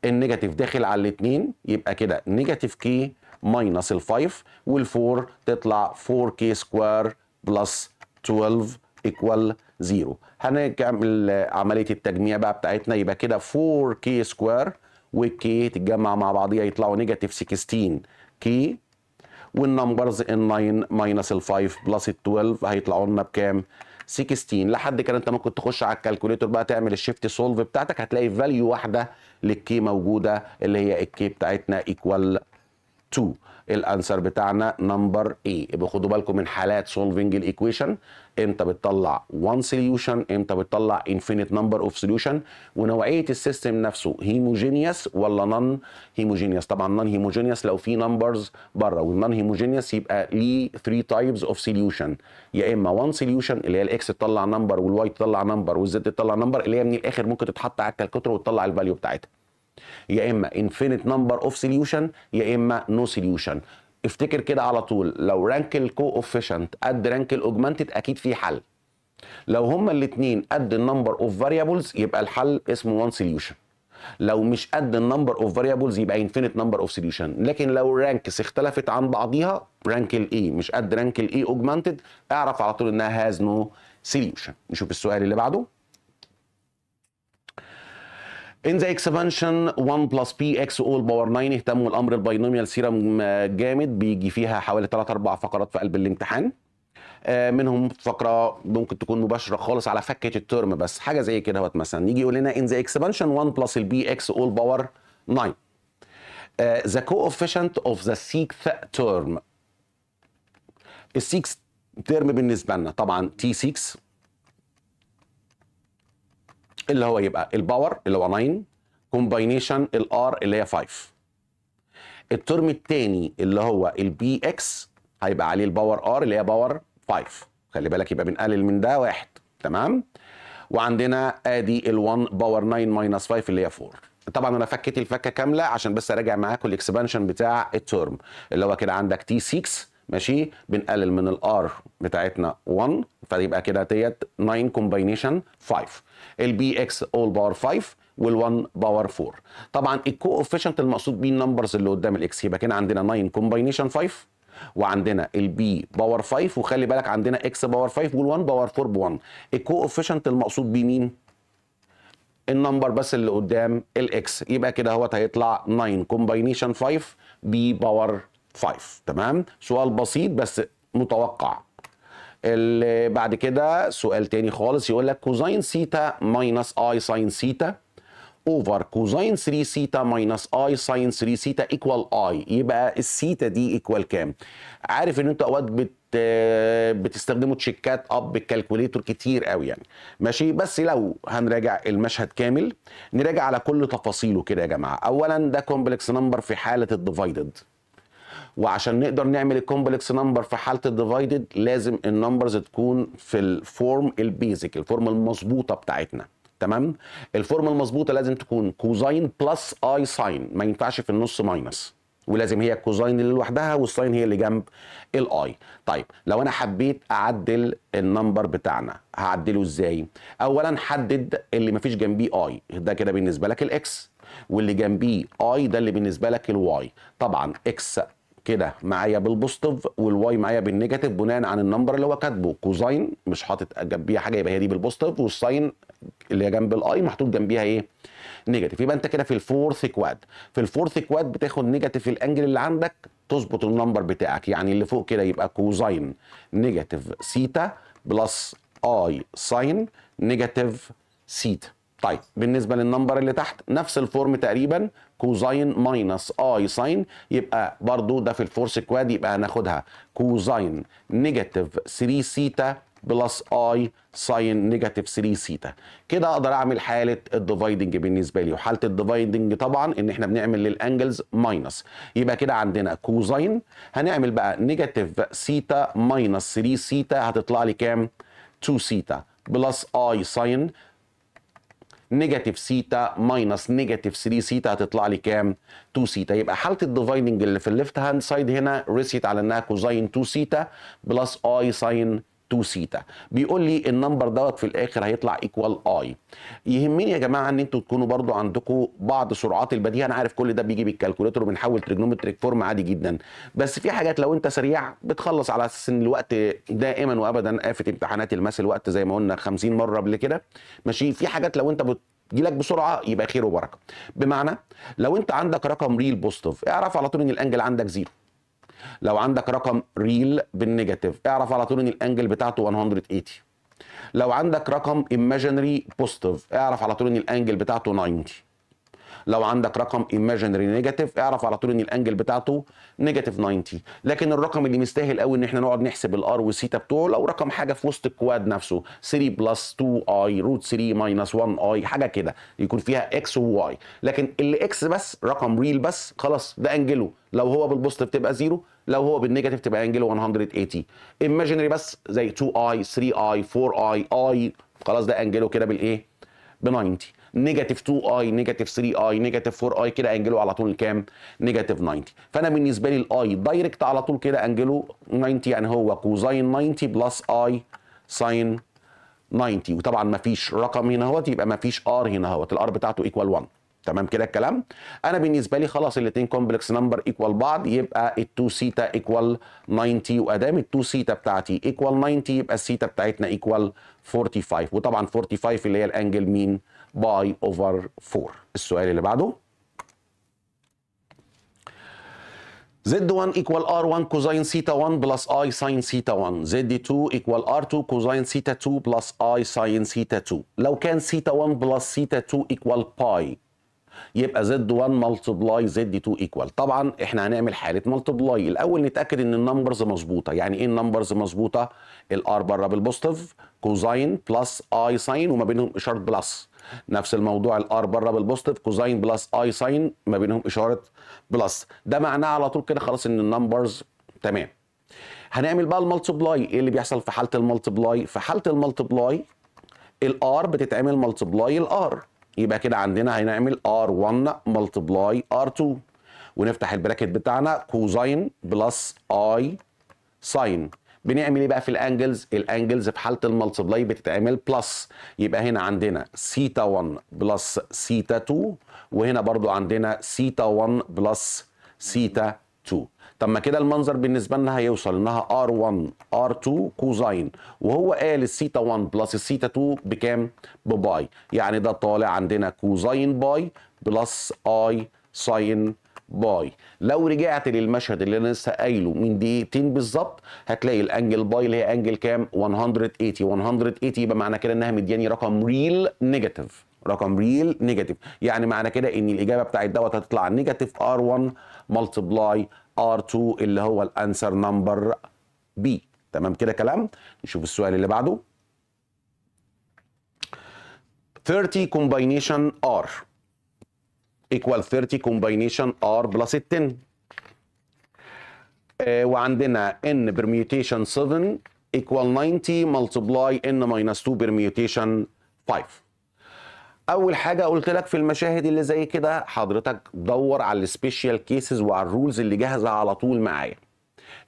النيجاتيف داخل على الاثنين يبقى كده نيجاتيف كي ماينس ال 5 وال 4 تطلع 4 كي سكوير بلس 12 ايكوال 0 هنكمل عمليه التجميع بقى بتاعتنا يبقى كده 4 كي سكوير والكي تتجمع مع بعضيها يطلعوا نيجاتيف 16 كي والنمبرز ال 9 ماينس ال 5 بلس ال 12 هيطلعوا لنا بكام؟ 16 لحد كده انت ممكن تخش على الكالكوليتور بقى تعمل الشيفت سولف بتاعتك هتلاقي فاليو واحده للكي موجوده اللي هي الكي بتاعتنا ايكوال 2 الانسر بتاعنا نمبر A يبقى خدوا بالكم من حالات سولفنج الايكويشن امتى بتطلع وان سوليوشن امتى بتطلع انفينيت نمبر اوف سوليوشن ونوعيه السيستم نفسه هيموجينيوس ولا نون هيموجينيوس طبعا نون هيموجينيوس لو في نمبرز بره والنون هيموجينيوس يبقى ليه 3 تايبز اوف سوليوشن يا اما وان سوليوشن اللي هي الاكس تطلع نمبر والواي تطلع نمبر والزد تطلع نمبر اللي هي من الاخر ممكن تتحط على الكالكوليتر وتطلع الفاليو بتاعتها يا اما انفينيت نمبر اوف سوليوشن يا اما نو سوليوشن افتكر كده على طول لو رانك الكو اوفيشنت قد رانك الاوجمانتد اكيد في حل لو هما الاثنين قد النمبر اوف فاريبلز يبقى الحل اسمه وان سوليوشن لو مش قد النمبر اوف فاريبلز يبقى انفينيت نمبر اوف سوليوشن لكن لو الرانكس اختلفت عن بعضيها رانك الاي e، مش قد رانك الاي اوجمانتد اعرف على طول انها هاز نو سوليوشن نشوف السؤال اللي بعده In the expansion 1 plus بي اكس all باور 9 اهتموا الامر الباينوميال سيرم جامد بيجي فيها حوالي 3 4 فقرات في قلب الامتحان آه، منهم فقره ممكن تكون مباشره خالص على فكه الترم بس حاجه زي كده مثلا يجي يقول لنا ان ذا اكسبانشن 1 بلس البي اكس اول باور 9 ذا كوفيشنت اوف ذا سيكث ترم السيكس ترم بالنسبه لنا طبعا تي 6 اللي هو يبقى الباور اللي هو 9 كومباينيشن الار اللي هي 5 الترم الثاني اللي هو البي اكس هيبقى عليه الباور ار اللي هي باور 5 خلي بالك يبقى بنقلل من ده واحد تمام وعندنا ادي ال1 باور 9 ماينس 5 اللي هي 4 طبعا انا فكيت الفكه كامله عشان بس اراجع معاكم الاكسبانشن بتاع الترم اللي هو كده عندك تي 6 ماشي بنقلل من الار بتاعتنا 1 فيبقى كده ديت 9 كومباينيشن 5 البي اكس اول باور 5 وال1 باور 4 طبعا الكوفيشنت المقصود بيه النمبرز اللي قدام الاكس يبقى كده عندنا 9 كومباينيشن 5 وعندنا البي باور 5 وخلي بالك عندنا اكس باور 5 وال1 باور 4 ب1 الكوفيشنت المقصود بيه مين؟ النمبر بس اللي قدام الاكس يبقى كده اهوت هيطلع 9 كومباينيشن 5 بي باور 5 تمام سؤال بسيط بس متوقع اللي بعد كده سؤال تاني خالص يقول لك كوزين سيتا ماينس اي ساين سيتا اوفر كوزين 3 سيتا ماينس اي ساين 3 سيتا ايكوال اي يبقى السيتا دي ايكوال كام عارف ان انت اوقات بت بتستخدموا تشيكات اب الكالكوليتور كتير قوي يعني ماشي بس لو هنراجع المشهد كامل نراجع على كل تفاصيله كده يا جماعه اولا ده كومبلكس نمبر في حاله الديفايدد وعشان نقدر نعمل الكومبلكس نمبر في حاله الديفايدد لازم النمبرز تكون في الفورم البيزك الفورم المظبوطه بتاعتنا تمام الفورم المظبوطه لازم تكون كوزاين بلس اي ساين ما ينفعش في النص ماينس ولازم هي الكوزاين اللي لوحدها والساين هي اللي جنب الاي طيب لو انا حبيت اعدل النمبر بتاعنا هعدله ازاي اولا حدد اللي مفيش جنبيه اي ده كده بالنسبه لك الاكس واللي جنبيه اي ده اللي بالنسبه لك الواي طبعا اكس كده معايا بالبوستيف والواي معايا بالنيجاتيف بناء عن النمبر اللي هو كاتبه كوزاين مش حاطط جنبيها حاجه يبقى هي دي بالبوستيف والساين اللي هي جنب الاي محطوط جنبيها ايه؟ نيجاتيف يبقى انت كده في الفورث كواد في الفورث كواد بتاخد نيجاتيف الانجل اللي عندك تظبط النمبر بتاعك يعني اللي فوق كده يبقى كوزاين نيجاتيف سيتا بلس اي ساين نيجاتيف سيتا طيب بالنسبه للنمبر اللي تحت نفس الفورم تقريبا كوزاين ماينس اي ساين يبقى برضو ده في الفور سكواد يبقى هناخدها كوزاين نيجاتيف 3 سيتا بلس اي ساين نيجاتيف 3 سيتا كده اقدر اعمل حاله الديفايدنج بالنسبه لي وحاله الديفايدنج طبعا ان احنا بنعمل للانجلز ماينس يبقى كده عندنا كوزاين هنعمل بقى نيجاتيف سيتا ماينس 3 سيتا هتطلع لي كام 2 سيتا بلس اي ساين نيجاتيف سيتا ماينس نيجاتيف 3 سيتا هتطلع لي كام 2 سيتا يبقى حاله الديفايدنج اللي في الليفت هاند سايد هنا رسيت على انها كوزاين 2 سيتا بلس اي ساين 2 سيتا بيقول لي النمبر دوت في الاخر هيطلع ايكوال اي يهمني يا جماعه ان انتوا تكونوا برضو عندكم بعض سرعات البديهه انا عارف كل ده بيجي بالكالكوليتر وبنحول تريجنومتريك فورم عادي جدا بس في حاجات لو انت سريع بتخلص على اساس ان الوقت دائما وابدا آفة امتحانات الماس الوقت زي ما قلنا 50 مره قبل كده ماشي في حاجات لو انت بت يجيلك بسرعه يبقى خير وبركه بمعنى لو انت عندك رقم ريل بوستيف اعرف على طول ان الانجل عندك زيرو لو عندك رقم ريل بالنيجاتيف اعرف على طول ان الانجل بتاعته 180 لو عندك رقم imaginary بوزيتيف اعرف على طول ان الانجل بتاعته 90 لو عندك رقم ايماجينري نيجاتيف اعرف على طول ان الانجل بتاعته نيجاتيف 90 لكن الرقم اللي مستاهل قوي ان احنا نقعد نحسب الار والسيتا بتوعه لو رقم حاجه في وسط الكواد نفسه 3 بلس 2 اي روت 3 ماينس 1 اي حاجه كده يكون فيها اكس وواي لكن اللي اكس بس رقم ريل بس خلاص ده انجله لو هو بالبوست تبقى زيرو لو هو بالنيجاتيف تبقى انجله 180 ايماجينري بس زي 2 اي 3 اي 4 اي اي خلاص ده انجله كده بالايه ب 90 نيجاتيف 2 اي نيجاتيف 3 اي نيجاتيف 4 اي كده انجله على طول لكام نيجاتيف 90 فانا بالنسبه لي الاي دايركت على طول كده انجله 90 يعني هو كوزين 90 بلس اي ساين 90 وطبعا ما فيش رقم هنا اهوت يبقى ما فيش ار هنا اهوت الار بتاعته ايكوال 1 تمام كده الكلام انا بالنسبه لي خلاص الاثنين كومبلكس نمبر ايكوال بعض يبقى ال2 سيتا ايكوال 90 وادام ال2 سيتا بتاعتي ايكوال 90 يبقى السيتا بتاعتنا ايكوال 45 وطبعا 45 اللي هي الانجل مين باي اوفر 4 السؤال اللي بعده زد 1 ايكوال ار 1 كوزين ثيتا 1 بلس اي ساين ثيتا 1 زد 2 ايكوال ار 2 كوزين ثيتا 2 بلس اي ساين ثيتا 2 لو كان ثيتا 1 بلس ثيتا 2 ايكوال باي يبقي زد Z1 ملتبلاي زد 2 ايكوال طبعا احنا هنعمل حالة ملتبلاي الأول نتأكد إن النمبرز مظبوطة يعني إيه النمبرز مظبوطة؟ الآر بره بالبوستيف كوزين بلس اي ساين وما بينهم إشارة بلس نفس الموضوع الار بره بالبوستيف كوزاين بلس اي ساين ما بينهم اشاره بلس ده معناه على طول كده خلاص ان النمبرز تمام هنعمل بقى المالتبلاي ايه اللي بيحصل في حاله المالتبلاي في حاله المالتبلاي الار بتتعمل مالتبلاي الار يبقى كده عندنا هنعمل ار 1 مالتبلاي ار 2 ونفتح البراكت بتاعنا كوزاين بلس اي ساين بنعمل ايه بقى في الانجلز الانجلز في حاله الملتبلاي بتتعمل بلس يبقى هنا عندنا سيتا 1 بلس سيتا 2 وهنا برضو عندنا سيتا 1 بلس سيتا 2 طب ما كده المنظر بالنسبه لنا هيوصل انها ار1 ار2 كوزاين وهو قال السيتا 1 بلس السيتا 2 بكام؟ بباي يعني ده طالع عندنا كوزاين باي بلس اي ساين باي لو رجعت للمشهد اللي انا لسه قايله من دقيقتين بالظبط هتلاقي الانجل باي اللي هي انجل كام 180 180 يبقى معنى كده انها مدياني رقم ريل نيجاتيف رقم ريل نيجاتيف يعني معنى كده ان الاجابه بتاعت دوت هتطلع نيجاتيف ار1 ملتبلاي ار2 اللي هو الانسر نمبر بي تمام كده كلام نشوف السؤال اللي بعده 30 combination R equal 30 combination r plus 10 eh, وعندنا n permutation 7 equal 90 multiply n minus 2 permutation 5 اول حاجه قلت لك في المشاهد اللي زي كده حضرتك دور على السبيشال كيسز وعلى الرولز اللي جاهزه على طول معايا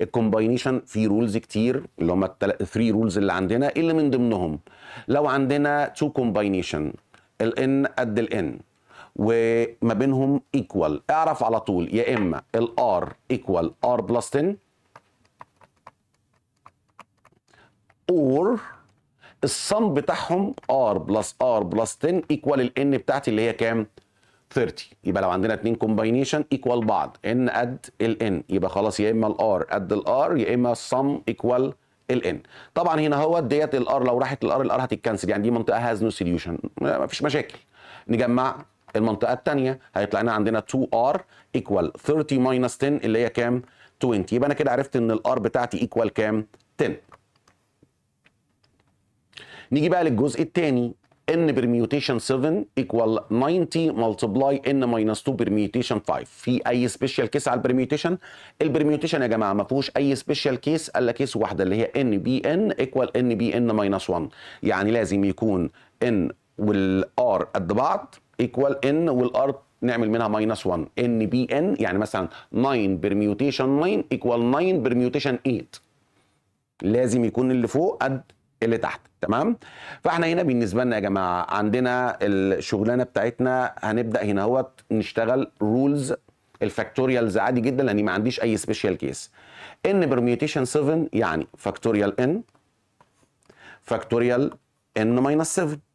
الكومباينيشن في رولز كتير اللي هم 3 رولز اللي عندنا اللي من ضمنهم لو عندنا تو كومباينيشن الان قد الان وما بينهم ايكوال اعرف على طول يا اما الار ايكوال ار بلس 10 اور الصم بتاعهم ار بلس ار بلس 10 ايكوال الان بتاعتي اللي هي كام 30 يبقى لو عندنا اتنين كومباينيشن ايكوال بعض ان قد الان يبقى خلاص يا اما الار قد الار يا اما الصم ايكوال الان طبعا هنا هو ديت الار لو راحت الار الار هتتكنسل يعني دي منطقه هاز نو سوليوشن مفيش مشاكل نجمع المنطقه الثانيه هيطلع لنا عندنا 2r ايكوال 30 ماينس 10 اللي هي كام 20 يبقى انا كده عرفت ان الار بتاعتي ايكوال كام 10 نيجي بقى للجزء الثاني n permutation 7 equal 90 multiply n minus 2 permutation 5 في اي سبيشال كيس على البرميوتيشن البرميوتيشن يا جماعه ما فيهوش اي سبيشال كيس الا كيس واحده اللي هي n بي n equal n بي n minus 1 يعني لازم يكون n والr قد بعض ايكوال ان والار نعمل منها ماينس 1 ان بي ان يعني مثلا 9 برميوتيشن 9 ايكوال 9 برميوتيشن 8 لازم يكون اللي فوق قد اللي تحت تمام فاحنا هنا بالنسبه لنا يا جماعه عندنا الشغلانه بتاعتنا هنبدا هنا اهوت نشتغل رولز الفاكتوريالز عادي جدا لاني ما عنديش اي سبيشال كيس ان برميوتيشن 7 يعني فاكتوريال ان فاكتوريال ان ماينس 7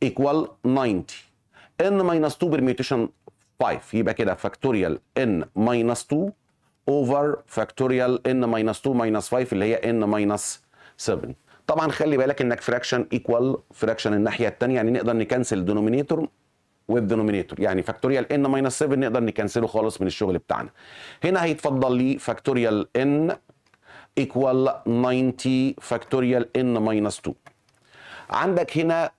equal 90 n minus 2 permutation 5 يبقى كده فاكتوريال n minus 2 over فاكتوريال n minus 2 minus 5 اللي هي n minus 7 طبعا خلي بالك انك فراكشن ايكوال فراكشن الناحيه الثانيه يعني نقدر نكنسل denominator والدينومينيتور يعني فاكتوريال ان ماينس 7 نقدر نكنسله خالص من الشغل بتاعنا هنا هيتفضل لي فاكتوريال ان ايكوال 90 فاكتوريال ان ماينس 2 عندك هنا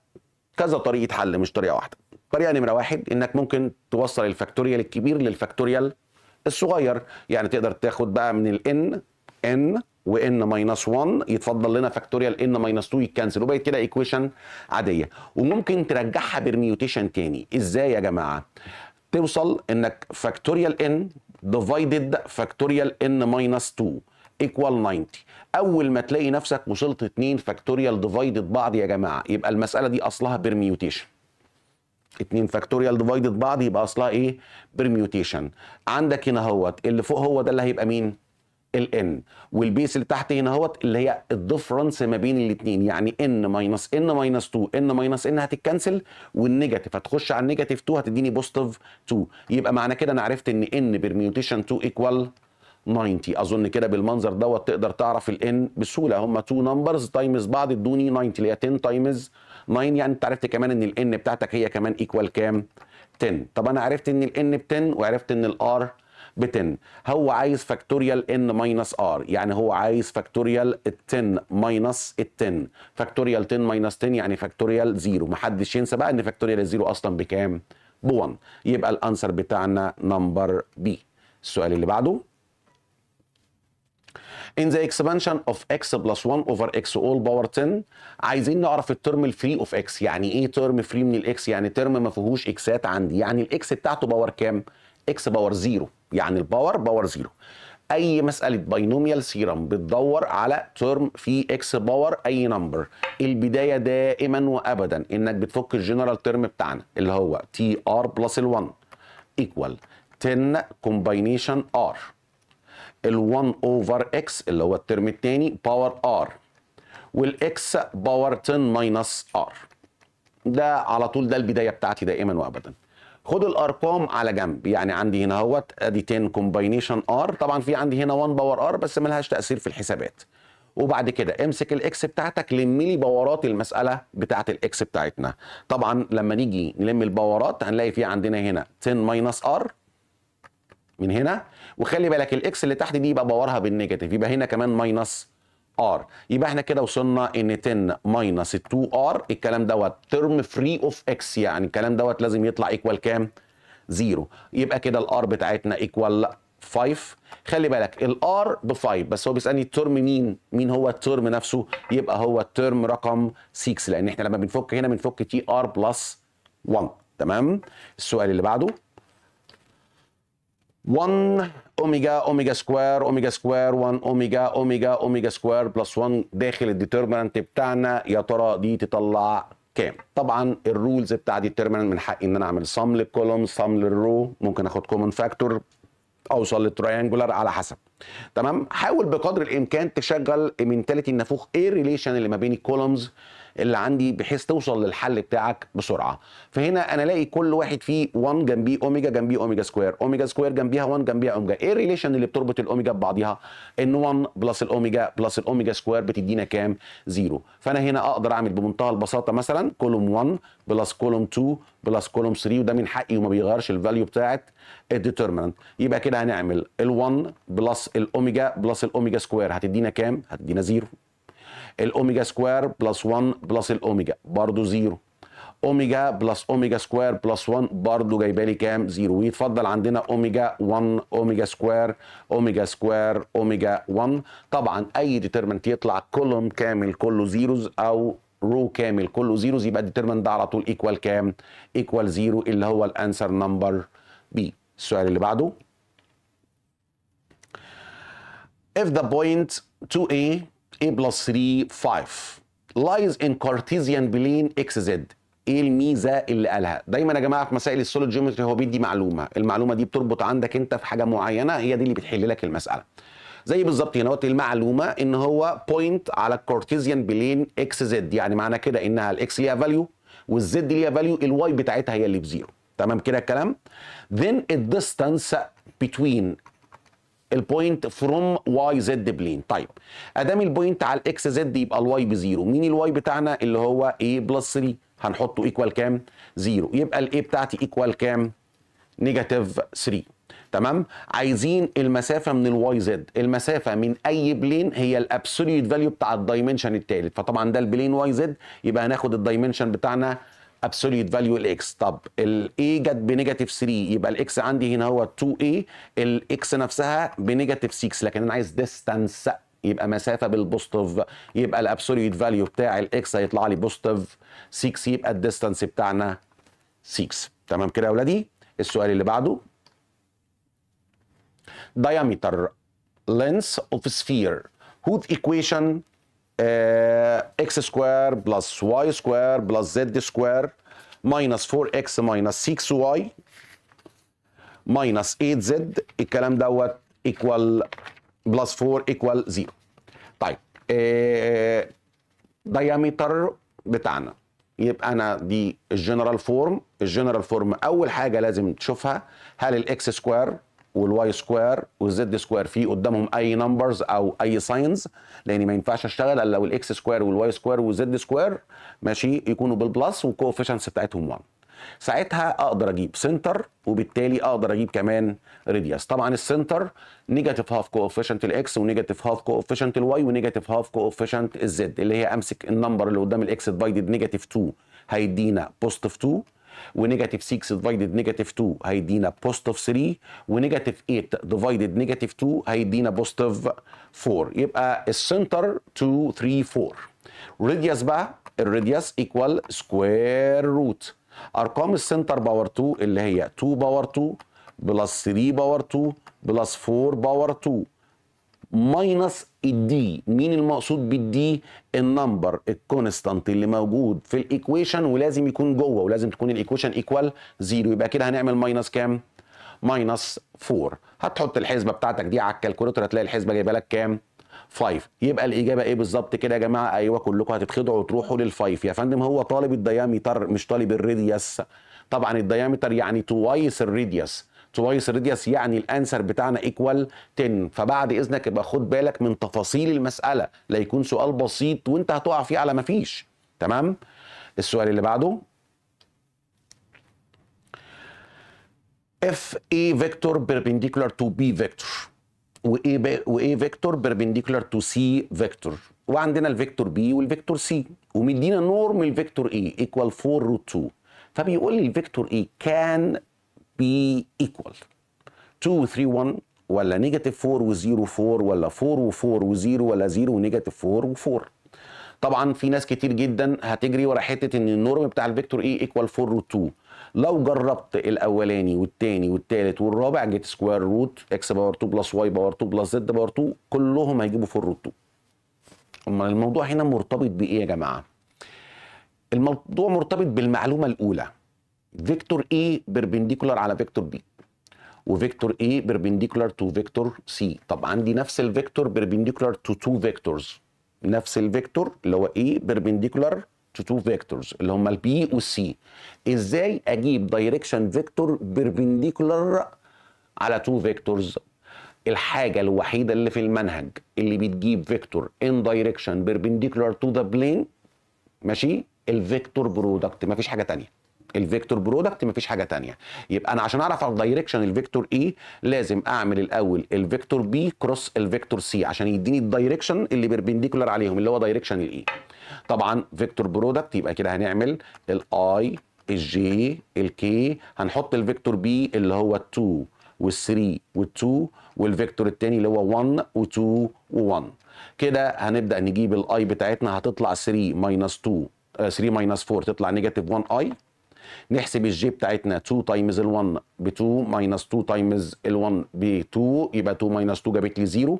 كذا طريقه حل مش طريقه واحده طريقه نمره واحد انك ممكن توصل الفاكتوريال الكبير للفاكتوريال الصغير يعني تقدر تاخد بقى من الان ان وان ماينس 1 يتفضل لنا فاكتوريال ان ماينس 2 يتكنسل وبقت كده ايكويشن عاديه وممكن ترجعها برميوتيشن تاني ازاي يا جماعه توصل انك فاكتوريال ان ديفايدد فاكتوريال ان ماينس 2 ايكوال 90 اول ما تلاقي نفسك وصلت اتنين فاكتوريال ديفايدد بعض يا جماعه يبقى المساله دي اصلها برميوتيشن اتنين فاكتوريال ديفايدد بعض يبقى اصلها ايه برميوتيشن عندك هنا اهوت اللي فوق هو ده اللي هيبقى مين الان والبيس اللي تحت هنا اهوت اللي هي الديفرنس ما بين الاثنين يعني ان ماينس ان ماينس 2 ان ماينس ان هتتكنسل والنيجاتيف هتخش على النيجاتيف 2 هتديني بوزيتيف 2 يبقى معنى كده انا عرفت ان ان برميوتيشن 2 ايكوال 90 اظن كده بالمنظر دوت تقدر تعرف الان بسهوله هما تو نمبرز تايمز بعض ادوني 90 اللي هي 10 تايمز 9 يعني انت عرفت كمان ان الان بتاعتك هي كمان ايكوال كام 10 طب انا عرفت ان الان ب 10 وعرفت ان الار ب 10 هو عايز فاكتوريال ان ماينس ار يعني هو عايز فاكتوريال 10 ماينس 10 فاكتوريال 10 ماينس 10 يعني فاكتوريال 0 محدش ينسى بقى ان فاكتوريال الزيرو اصلا بكام ب 1 يبقى الانسر بتاعنا نمبر بي السؤال اللي بعده in the expansion of x plus 1 over x all power 10 عايزين نعرف الترم الفري اوف x يعني ايه ترم فري من الاكس يعني ترم ما فيهوش اكسات عندي يعني الاكس بتاعته باور كام اكس باور 0 يعني الباور باور 0 اي مساله باينوميال سيرم بتدور على ترم في اكس باور اي نمبر البدايه دائما وابدا انك بتفك الجنرال ترم بتاعنا اللي هو تي ار بلس ال1 ايكوال 10 كومباينيشن ار ال1 اوفر اكس اللي هو الترم الثاني باور ار والاكس باور 10 ماينس ار ده على طول ده البدايه بتاعتي دائما وابدا خد الارقام على جنب يعني عندي هنا اهوت ادي 10 كومباينيشن ار طبعا في عندي هنا 1 باور ار بس ملهاش تاثير في الحسابات وبعد كده امسك الاكس بتاعتك لم لي باورات المساله بتاعت الاكس بتاعتنا طبعا لما نيجي نلم الباورات هنلاقي في عندنا هنا 10 ماينس ار من هنا وخلي بالك الاكس اللي تحت دي يبقى باورها بالنيجاتيف يبقى هنا كمان ماينس ار يبقى احنا كده وصلنا ان 10 ماينس 2 ار الكلام دوت ترم فري اوف اكس يعني الكلام دوت لازم يطلع ايكوال كام؟ زيرو يبقى كده الار بتاعتنا ايكوال 5 خلي بالك الار ب 5 بس هو بيسالني الترم مين مين هو الترم نفسه يبقى هو الترم رقم 6 لان احنا لما بنفك هنا بنفك تي ار بلس 1 تمام السؤال اللي بعده 1 اوميجا اوميجا سكوير اوميجا سكوير 1 اوميجا اوميجا اوميجا سكوير بلس 1 داخل الديترمنت بتاعنا يا ترى دي تطلع كام طبعا الرولز بتاع الديترمنت من حقي ان انا اعمل سم للكولوم سم للرو ممكن اخد كومن فاكتور اوصل للتريانجولار على حسب تمام حاول بقدر الامكان تشغل المنتاليتي النافوخ ايه الريليشن اللي ما بين الكولومز اللي عندي بحيث توصل للحل بتاعك بسرعه فهنا انا الاقي كل واحد فيه 1 جنبيه اوميجا جنبيه اوميجا سكوير اوميجا سكوير جنبيها 1 جنبيها اوميجا ايه الريليشن اللي بتربط الاوميجا ببعضيها ان 1 بلس الاوميجا بلس الاوميجا سكوير بتدينا كام زيرو فانا هنا اقدر اعمل بمنتهى البساطه مثلا كولوم 1 بلس كولوم 2 بلس كولوم 3 وده من حقي وما بيغيرش الفاليو بتاعت الديترمنت يبقى كده هنعمل ال1 بلس الاوميجا بلس الاوميجا سكوير هتدينا كام هتدينا زيرو الاوميجا سكوير بلس 1 بلس الاوميجا برضو زيرو اوميجا بلس اوميجا سكوير بلس 1 برضه جايبه لي كام زيرو ويتفضل عندنا اوميجا 1 اوميجا سكوير اوميجا سكوير اوميجا 1 طبعا اي ديترمنت يطلع كولوم كامل كله زيروز او رو كامل كله زيروز يبقى الديترمنت ده على طول ايكوال كام ايكوال زيرو اللي هو الانسر نمبر بي السؤال اللي بعده if the point 2a A plus 3 5 lies in Cartesian plane XZ ايه الميزه اللي قالها دايما يا جماعه في مسائل السوليد جيومتري هو بيدي معلومه المعلومه دي بتربط عندك انت في حاجه معينه هي دي اللي بتحل لك المساله زي بالظبط هنا المعلومه ان هو بوينت على الكارتيزيان بلين اكس زد يعني معنى كده انها الاكس ليها فاليو والزد ليها فاليو الواي بتاعتها هي اللي بزيرو تمام كده الكلام then الديستانس between البوينت فروم واي زد بلين طيب ادام البوينت على الاكس زد يبقى الواي بزيرو مين الواي بتاعنا اللي هو اي بلس 3 هنحطه ايكوال كام زيرو يبقى الاي بتاعتي ايكوال كام نيجاتيف 3 تمام عايزين المسافه من الواي زد المسافه من اي بلين هي الابسوليوت فاليو بتاع الدايمنشن الثالث فطبعا ده البلين واي زد يبقى هناخد الدايمنشن بتاعنا ابسوليوت فاليو الاكس طب الاي جت بنيجاتيف 3 يبقى الاكس عندي هنا هو 2 اي الاكس نفسها بنيجاتيف 6 لكن انا عايز ديستانس يبقى مسافه بالبوستيف يبقى الابسوليوت فاليو بتاع الاكس هيطلع لي بوستيف 6 يبقى الديستانس بتاعنا 6 تمام كده يا اولادي السؤال اللي بعده diameter length of sphere whose equation uh, x square plus y square plus z square ماينس 4x ماينس 6y ماينس 8z الكلام دوت ايكوال بلس 4 ايكوال 0 طيب آه، دايمتر بتاعنا يبقى انا دي الجنرال فورم الجنرال فورم اول حاجه لازم تشوفها هل الاكس سكوير والواي سكوير والزد سكوير في قدامهم اي نمبرز او اي ساينز لان ما ينفعش اشتغل الا لو الاكس سكوير والواي سكوير والزد سكوير ماشي يكونوا بالبلس والكوفيشنس بتاعتهم 1 ساعتها اقدر اجيب سنتر وبالتالي اقدر اجيب كمان ريدياس طبعا السنتر نيجاتيف هاف كوفيشنت الاكس ونيجاتيف هاف كوفيشنت الواي ونيجاتيف هاف كوفيشنت الزد اللي هي امسك النمبر اللي قدام الاكس ديفايدد نيجاتيف 2 هيدينا بوزيتيف 2 ونيجاتيف 6 ديفايدد نيجاتيف 2 هيدينا بوزيتيف 3 ونيجاتيف 8 ديفايدد نيجاتيف 2 هيدينا بوزيتيف 4 يبقى السنتر 2 3 4 راديوس بقى الراديوس ايكوال سكوير روت ارقام السنتر باور 2 اللي هي 2 باور 2 بلس 3 باور 2 بلس 4 باور 2 ماينس الدي مين المقصود بالدي النمبر الكونستانت اللي موجود في الايكويشن ولازم يكون جوه ولازم تكون الايكويشن ايكوال زيرو يبقى كده هنعمل ماينس كام ماينس 4 هتحط الحسبه بتاعتك دي على الكالكوليتر هتلاقي الحسبه جايبه لك كام 5 يبقى الاجابه ايه بالظبط كده يا جماعه ايوه كلكم هتتخدعوا وتروحوا لل5 يا فندم هو طالب الدياميتر مش طالب الراديوس طبعا الدياميتر يعني توايس الراديوس توايس ريديوس يعني الانسر بتاعنا ايكوال 10 فبعد اذنك يبقى خد بالك من تفاصيل المساله لا يكون سؤال بسيط وانت هتقع فيه على ما فيش تمام السؤال اللي بعده اف اي فيكتور بيربنديكولار تو بي فيكتور وايه وايه فيكتور بيربنديكولار تو سي فيكتور وعندنا الفيكتور بي والفيكتور سي ومدينا نورم الفيكتور اي ايكوال 4 روت 2 فبيقول لي الفيكتور اي كان بي ايكوال 2 و 3 1 ولا نيجاتيف 4 و 0 4 ولا 4 و 4 و 0 ولا 0 ونيجاتيف 4 و 4 طبعا في ناس كتير جدا هتجري ورا حته ان النورم بتاع الفيكتور ايه ايكوال 4 روت 2 لو جربت الاولاني والتاني والتالت والرابع جيت سكوير روت اكس باور 2 بلس واي باور 2 بلس زد باور 2 كلهم هيجيبوا 4 روت 2 امال الموضوع هنا مرتبط بايه يا جماعه الموضوع مرتبط بالمعلومه الاولى فيكتور اي e بيربنديكولار على فيكتور بي وفيكتور اي بيربنديكولار تو فيكتور سي طب عندي نفس الفيكتور بيربنديكولار تو تو فيكتورز نفس الفيكتور اللي هو اي بيربنديكولار تو تو فيكتورز اللي هم البي والسي ازاي اجيب دايركشن فيكتور بيربنديكولار على تو فيكتورز الحاجه الوحيده اللي في المنهج اللي بتجيب فيكتور ان دايركشن بيربنديكولار تو ذا بلين ماشي الفيكتور برودكت مفيش حاجه تانية الفيكتور برودكت مفيش حاجه تانية يبقى انا عشان اعرف الدايركشن الفيكتور ايه لازم اعمل الاول الفيكتور بي كروس الفيكتور سي عشان يديني الدايركشن اللي بيربنديكولار عليهم اللي هو دايركشن الاي e. طبعا فيكتور برودكت يبقى كده هنعمل الاي الجي الكي هنحط الفيكتور بي اللي هو 2 وال3 وال2 والفيكتور الثاني اللي هو 1 و2 و1 كده هنبدا نجيب الاي بتاعتنا هتطلع 3 2 3 4 تطلع نيجاتيف 1 اي نحسب الجي بتاعتنا 2 تايمز ال1 ب 2 ماينس 2 تايمز ال1 ب 2 يبقى 2 ماينس 2 جابت لي 0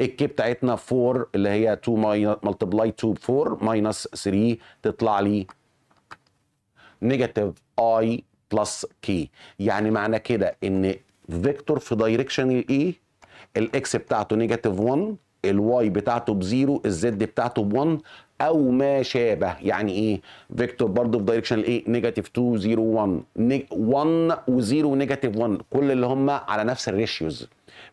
الكي بتاعتنا 4 اللي هي 2 ملتبلاي 2 ب 4 ماينس 3 تطلع لي نيجاتيف اي بلس كي يعني معنى كده ان فيكتور في دايركشن الاي الاكس بتاعته نيجاتيف 1 الواي بتاعته بزيرو الزد بتاعته ب1 او ما شابه يعني ايه فيكتور برضو في دايركشن الايه نيجاتيف 2 0 1 1 و0 نيجاتيف 1 كل اللي هم على نفس الريشيوز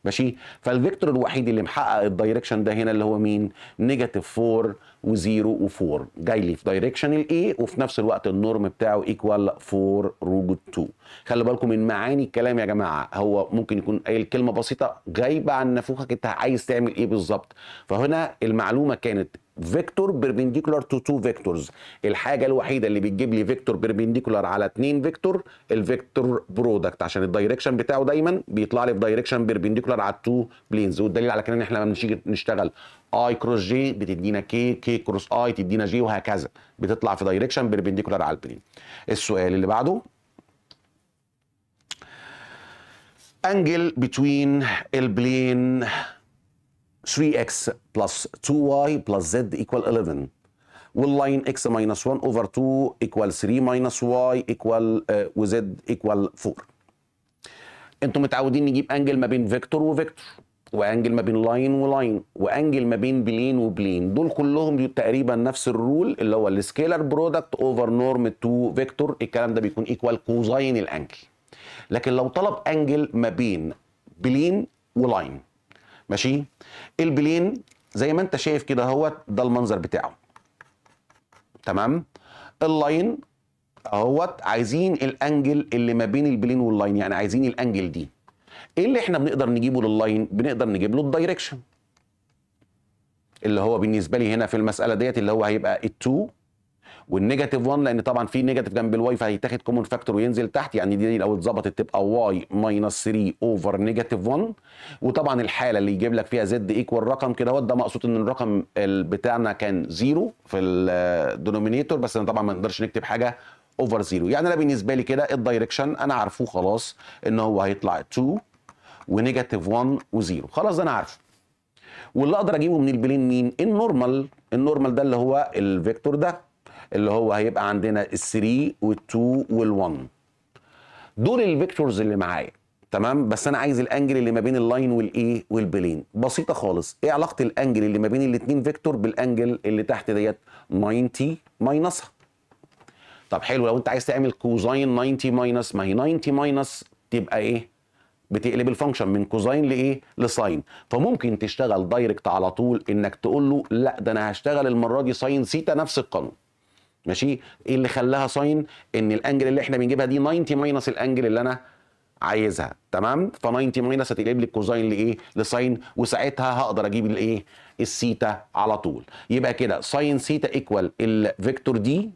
ماشي فالفيكتور الوحيد اللي محقق الدايركشن ده هنا اللي هو مين نيجاتيف 4 و0 و4 جاي لي في دايركشن الايه وفي نفس الوقت النورم بتاعه ايكوال 4 روت 2 خلي بالكم من معاني الكلام يا جماعه هو ممكن يكون قايل كلمه بسيطه غايبه عن نافوخك انت عايز تعمل ايه بالظبط فهنا المعلومه كانت فيكتور بيربنديكولار تو تو فيكتورز الحاجه الوحيده اللي بتجيب لي فيكتور بيربنديكولار على 2 فيكتور الفيكتور برودكت عشان الدايركشن بتاعه دايما بيطلع لي في دايركشن بيربنديكولار على التو بلينز والدليل على كده ان احنا لما بنيجي نشتغل اي كروس جي بتدينا كي كي كروس اي تدينا جي وهكذا بتطلع في دايركشن بيربنديكولار على البلين السؤال اللي بعده انجل بتوين البلين 3x plus 2y plus z equal 11 واللاين x minus 1 over 2 equal 3 minus y equal uh, وz equal 4 انتم متعودين نجيب انجل ما بين فيكتور وفيكتور وانجل ما بين لاين ولاين وانجل ما بين بلين وبلين دول كلهم تقريبا نفس الرول اللي هو السكيلر برودكت اوفر نورم 2 فيكتور الكلام ده بيكون ايكوال كوزاين الانجل لكن لو طلب انجل ما بين بلين ولاين ماشي البلين زي ما انت شايف كده اهوت ده المنظر بتاعه تمام اللاين اهوت عايزين الانجل اللي ما بين البلين واللاين يعني عايزين الانجل دي ايه اللي احنا بنقدر نجيبه لللاين بنقدر نجيب له الدايركشن اللي هو بالنسبه لي هنا في المساله ديت اللي هو هيبقى ال2 والنيجاتيف 1 لان طبعا في نيجاتيف جنب الواي فهيتاخد كومون فاكتور وينزل تحت يعني دي لو اتظبطت تبقى واي ماينس 3 اوفر نيجاتيف 1 وطبعا الحاله اللي يجيب لك فيها زد ايكوال رقم كده ده مقصود ان الرقم بتاعنا كان زيرو في الدينومينيتور بس انا طبعا ما نقدرش نكتب حاجه اوفر زيرو يعني انا بالنسبه لي كده الدايركشن انا عارفه خلاص ان هو هيطلع 2 ونيجاتيف 1 وزيرو خلاص ده انا عارفه واللي اقدر اجيبه من البلين مين النورمال النورمال ده اللي هو الفيكتور ده اللي هو هيبقى عندنا ال3 وال2 وال1 دول الفيكتورز اللي معايا تمام بس انا عايز الانجل اللي ما بين اللاين والايه والبلين بسيطه خالص ايه علاقه الانجل اللي ما بين الاثنين فيكتور بالانجل اللي تحت ديت 90 ماينسها طب حلو لو انت عايز تعمل كوزاين 90 ماينس ما هي 90 ماينس تبقى ايه بتقلب الفانكشن من كوزاين لايه لساين فممكن تشتغل دايركت على طول انك تقول له لا ده انا هشتغل المره دي ساين سيتا نفس القانون ماشي ايه اللي خلاها ساين ان الانجل اللي احنا بنجيبها دي 90 ماينس الانجل اللي انا عايزها تمام ف 90 ماينس هتقلب لي الكوزاين لايه لساين وساعتها هقدر اجيب الايه السيتا على طول يبقى كده ساين سيتا ايكوال الفيكتور دي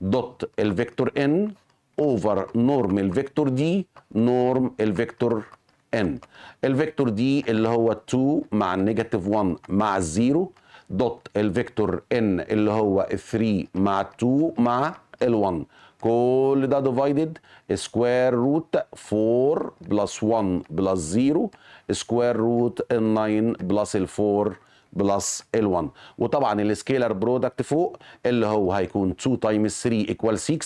دوت الفيكتور ان اوفر نورم الفيكتور دي نورم الفيكتور ان الفيكتور دي اللي هو 2 مع النيجاتيف 1 مع الزيرو دوت الفيكتور ان اللي هو 3 مع 2 مع ال1 كل ده ديفايدد سكوير روت 4 بلس 1 بلس 0 سكوير روت ال 9 بلس ال 4 بلس ال1 وطبعا السكيلر برودكت فوق اللي هو هيكون 2 تايمز 3 ايكوال 6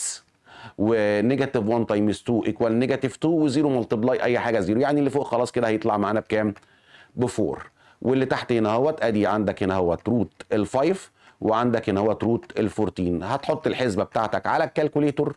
ونيجاتيف 1 تايمز 2 ايكوال نيجاتيف 2 وزيرو ملتبلاي اي حاجه زيرو يعني اللي فوق خلاص كده هيطلع معانا بكام؟ ب 4 واللي تحت هنا اهوت ادي عندك هنا اهوت روت الفايف وعندك هنا اهوت روت ال14 هتحط الحسبه بتاعتك على الكالكوليتور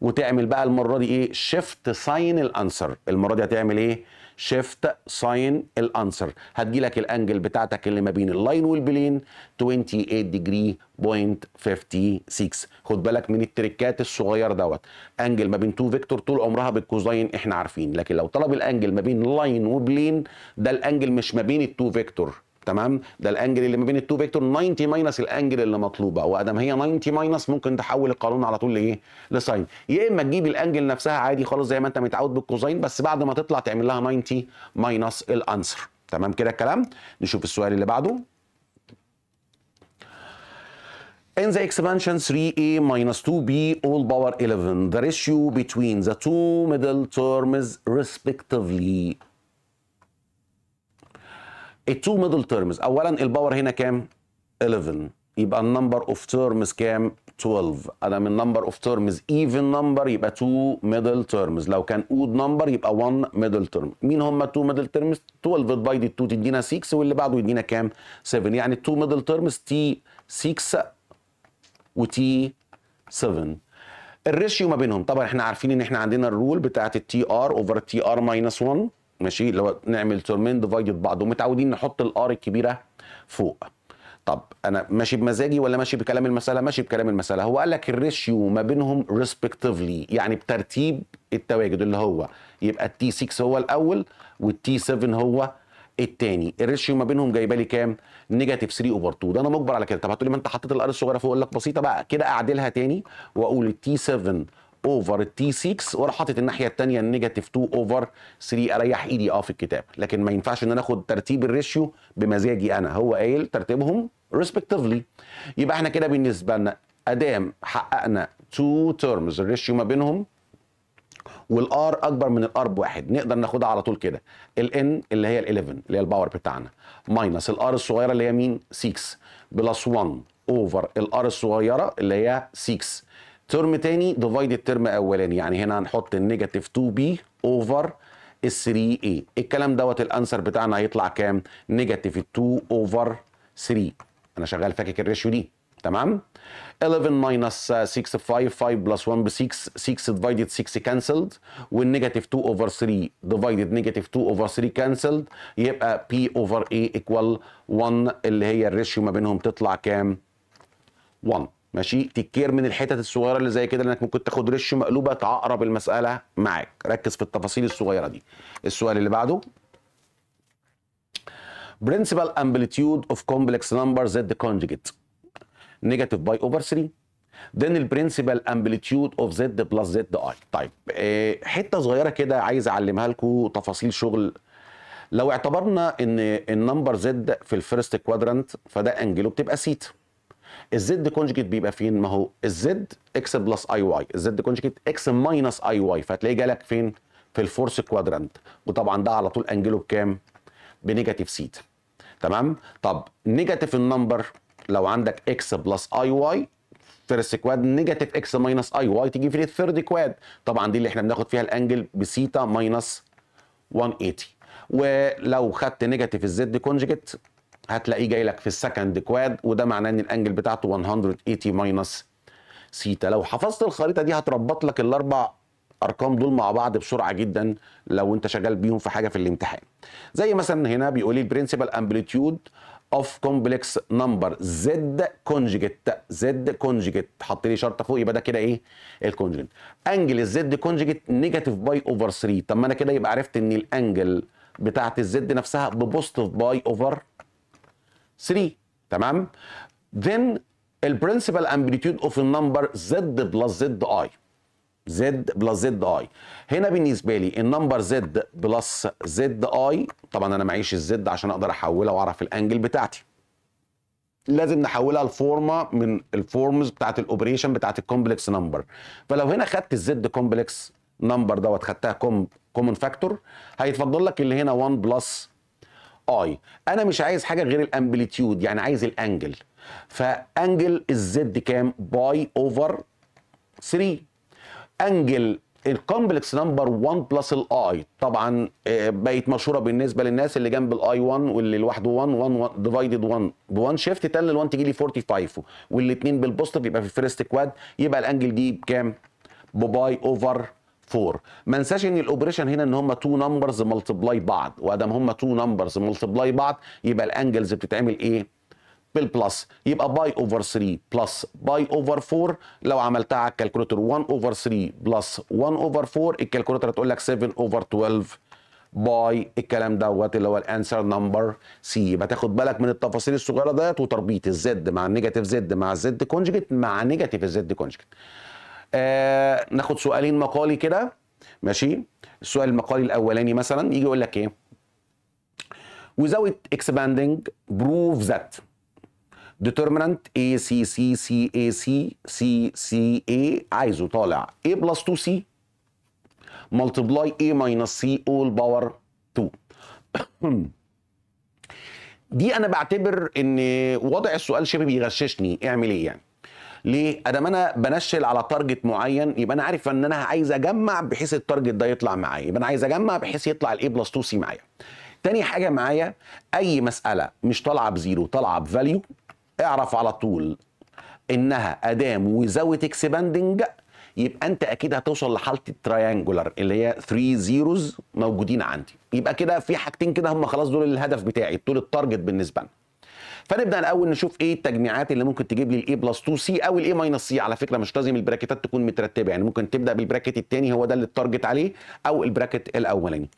وتعمل بقى المره دي ايه شيفت ساين الانسر المره دي هتعمل ايه شيفت ساين الانسر هتجي لك الانجل بتاعتك اللي ما بين اللاين والبلين 28 ديجري بوينت 56 خد بالك من التريكات الصغير دوت انجل ما بين تو فيكتور طول عمرها بالكوزاين احنا عارفين لكن لو طلب الانجل ما بين لاين وبلين ده الانجل مش ما بين التو فيكتور تمام ده الانجل اللي ما بين التو فيكتور 90 ماينس الانجل اللي مطلوبه وادام هي 90 ماينس ممكن تحول القانون على طول لايه لساين يا اما تجيب الانجل نفسها عادي خالص زي ما انت متعود بالكوزين بس بعد ما تطلع تعمل لها 90 ماينس الانسر تمام كده الكلام نشوف السؤال اللي بعده In the expansion 3a minus 2b all power 11, the ratio between the two middle terms respectively التو ميدل تيرمز اولا الباور هنا كام 11 يبقى النمبر اوف تيرمز كام 12 انا من نمبر اوف تيرمز ايفن نمبر يبقى 2 ميدل تيرمز لو كان اود نمبر يبقى 1 ميدل تيرم مين هم 2 ميدل تيرمز 12 باي دي 2 تدينا 6 واللي بعده يدينا كام 7 يعني 2 ميدل تيرمز تي 6 وتي 7 الريشيو ما بينهم طبعا احنا عارفين ان احنا عندنا الرول بتاعت التي ار اوفر التي ار ماينس 1 ماشي اللي هو نعمل تورمين ديفايدد بعض ومتعودين نحط الار الكبيره فوق طب انا ماشي بمزاجي ولا ماشي بكلام المساله ماشي بكلام المساله هو قال لك الريشيو ما بينهم ريسبكتيفلي يعني بترتيب التواجد اللي هو يبقى التي 6 هو الاول والتي 7 هو الثاني الريشيو ما بينهم جايبه لي كام نيجاتيف 3 اوفر 2 ده انا مجبر على كده طب هتقولي ما انت حطيت الار الصغيره فوق اقول لك بسيطه بقى كده اعدلها تاني واقول التي 7 اوفر التي 6 واروح حاطط الناحيه الثانيه النيجاتيف 2 اوفر 3 اريح ايدي اه في الكتاب لكن ما ينفعش ان انا اخد ترتيب الريشيو بمزاجي انا هو قايل ترتيبهم ريسبكتيفلي يبقى احنا كده بالنسبه لنا ادام حققنا تو تيرمز الريشيو ما بينهم والار اكبر من الار بواحد نقدر ناخدها على طول كده الان اللي هي ال11 اللي هي الباور بتاعنا ماينس الار الصغيره اللي هي مين 6 بلس 1 اوفر الار الصغيره اللي هي 6 ترم تاني ديفايد الترم اولاني يعني هنا هنحط النيجاتيف 2 بي اوفر ال 3 a الكلام دوت الانسر بتاعنا هيطلع كام نيجاتيف 2 اوفر 3 انا شغال فاكك الريشيو دي تمام 11 minus 6 5 5 plus 1 ب 6 6 divided 6 كانسلد والنيجاتيف 2 over 3 divided نيجاتيف 2 over 3 كانسلد يبقى P over A ايكوال 1 اللي هي الريشيو ما بينهم تطلع كام 1 ماشي تكير من الحتت الصغيره اللي زي كده لانك ممكن تاخد رش مقلوبه تعقرب المساله معاك ركز في التفاصيل الصغيره دي السؤال اللي بعده principal amplitude of complex number z the conjugate negative by over 3 then the principal amplitude of z plus z i طيب آه، حته صغيره كده عايز اعلمها لكم تفاصيل شغل لو اعتبرنا ان النمبر زد في الفيرست كوادرانت فده انجلو بتبقى سيتا الزد كونجكت بيبقى فين ما هو الزد اكس بلس اي واي الزد كونجكت اكس ماينس اي واي فهتلاقيه جالك فين في الفورس كوادرانت وطبعا ده على طول انجله بكام بنيجاتيف سيت تمام طب نيجاتيف النمبر لو عندك اكس بلس اي واي فيرست كواد نيجاتيف اكس ماينس اي واي تيجي في الثيرد كواد طبعا دي اللي احنا بناخد فيها الانجل بسيتا ماينس 180 ولو خدت نيجاتيف الزد كونجكت هتلاقيه جاي لك في السكند كواد وده معناه ان الانجل بتاعته 180 ماينس سيتا لو حفظت الخريطه دي هتربط لك الاربع ارقام دول مع بعض بسرعه جدا لو انت شغال بيهم في حاجه في الامتحان زي مثلا هنا بيقول لي برينسيبال امبليتيود اوف كومبلكس نمبر زد كونجيجيت زد كونجيجيت حط لي شرطه فوق يبقى ده كده ايه الكونجيجيت انجل الزد كونجيجيت نيجاتيف باي اوفر 3 طب ما انا كده يبقى عرفت ان الانجل بتاعه الزد نفسها ببوزيتيف باي اوفر 3 تمام then البرنسبل امبليتيود اوف النمبر زد بلس زد اي زد بلس زد اي هنا بالنسبه لي النمبر زد بلس زد اي طبعا انا معيش الزد عشان اقدر احولها واعرف الانجل بتاعتي لازم نحولها لفورما من الفورمز بتاعت الاوبريشن بتاعت الكومبلكس نمبر فلو هنا خدت الزد كومبلكس نمبر دوت خدتها كوم كومن فاكتور هيتفضل لك اللي هنا 1 بلس اي انا مش عايز حاجه غير الامبليتيود يعني عايز الانجل فانجل الزد كام باي اوفر 3 انجل الكومبلكس نمبر 1 بلس الاي طبعا آه، بقت مشهوره بالنسبه للناس اللي جنب الاي 1 واللي لوحده 1 1 ديفايدد 1 ب 1 شيفت تن ال 1 تجي لي 45 والاثنين بالبوست يبقى في الفيرست كواد يبقى الانجل دي بكام؟ بباي اوفر فور ما انساش ان الاوبريشن هنا ان هم تو نمبرز ملتبلاي بعض وادام هم تو نمبرز ملتبلاي بعض يبقى الانجلز بتتعمل ايه بالبلس يبقى باي اوفر 3 بلس باي اوفر 4 لو عملتها على الكالكوليتر 1 اوفر 3 بلس 1 اوفر 4 الكالكوليتر هتقول لك 7 اوفر 12 باي الكلام دوت اللي هو الانسر نمبر سي يبقى تاخد بالك من التفاصيل الصغيره ديت وتربيط الزد مع النيجاتيف زد مع الزد كونجكت مع نيجاتيف الزد كونجكت آه، ناخد سؤالين مقالي كده ماشي السؤال المقالي الاولاني مثلا يجي يقول لك ايه without expanding prove that determinant A C C C A C C C A عايزه طالع A plus 2C multiply A minus C all power 2 دي انا بعتبر ان وضع السؤال شبه بيغششني اعمل ايه يعني ليه ادام انا بنشل على تارجت معين يبقى انا عارف ان انا عايز اجمع بحيث التارجت ده يطلع معايا يبقى انا عايز اجمع بحيث يطلع الاي بلس 2 سي معايا تاني حاجه معايا اي مساله مش طالعه بزيرو طالعه بفاليو اعرف على طول انها ادام وزاويه اكسباندنج يبقى انت اكيد هتوصل لحاله التريانجولر اللي هي 3 زيروز موجودين عندي يبقى كده في حاجتين كده هم خلاص دول الهدف بتاعي دول التارجت بالنسبه لنا فنبدا الاول نشوف ايه التجميعات اللي ممكن تجيب لي الاي بلس 2 سي او الاي ماينس سي على فكره مش لازم البراكتات تكون مترتبه يعني ممكن تبدا بالبراكت الثاني هو ده اللي التارجت عليه او البراكت الاولاني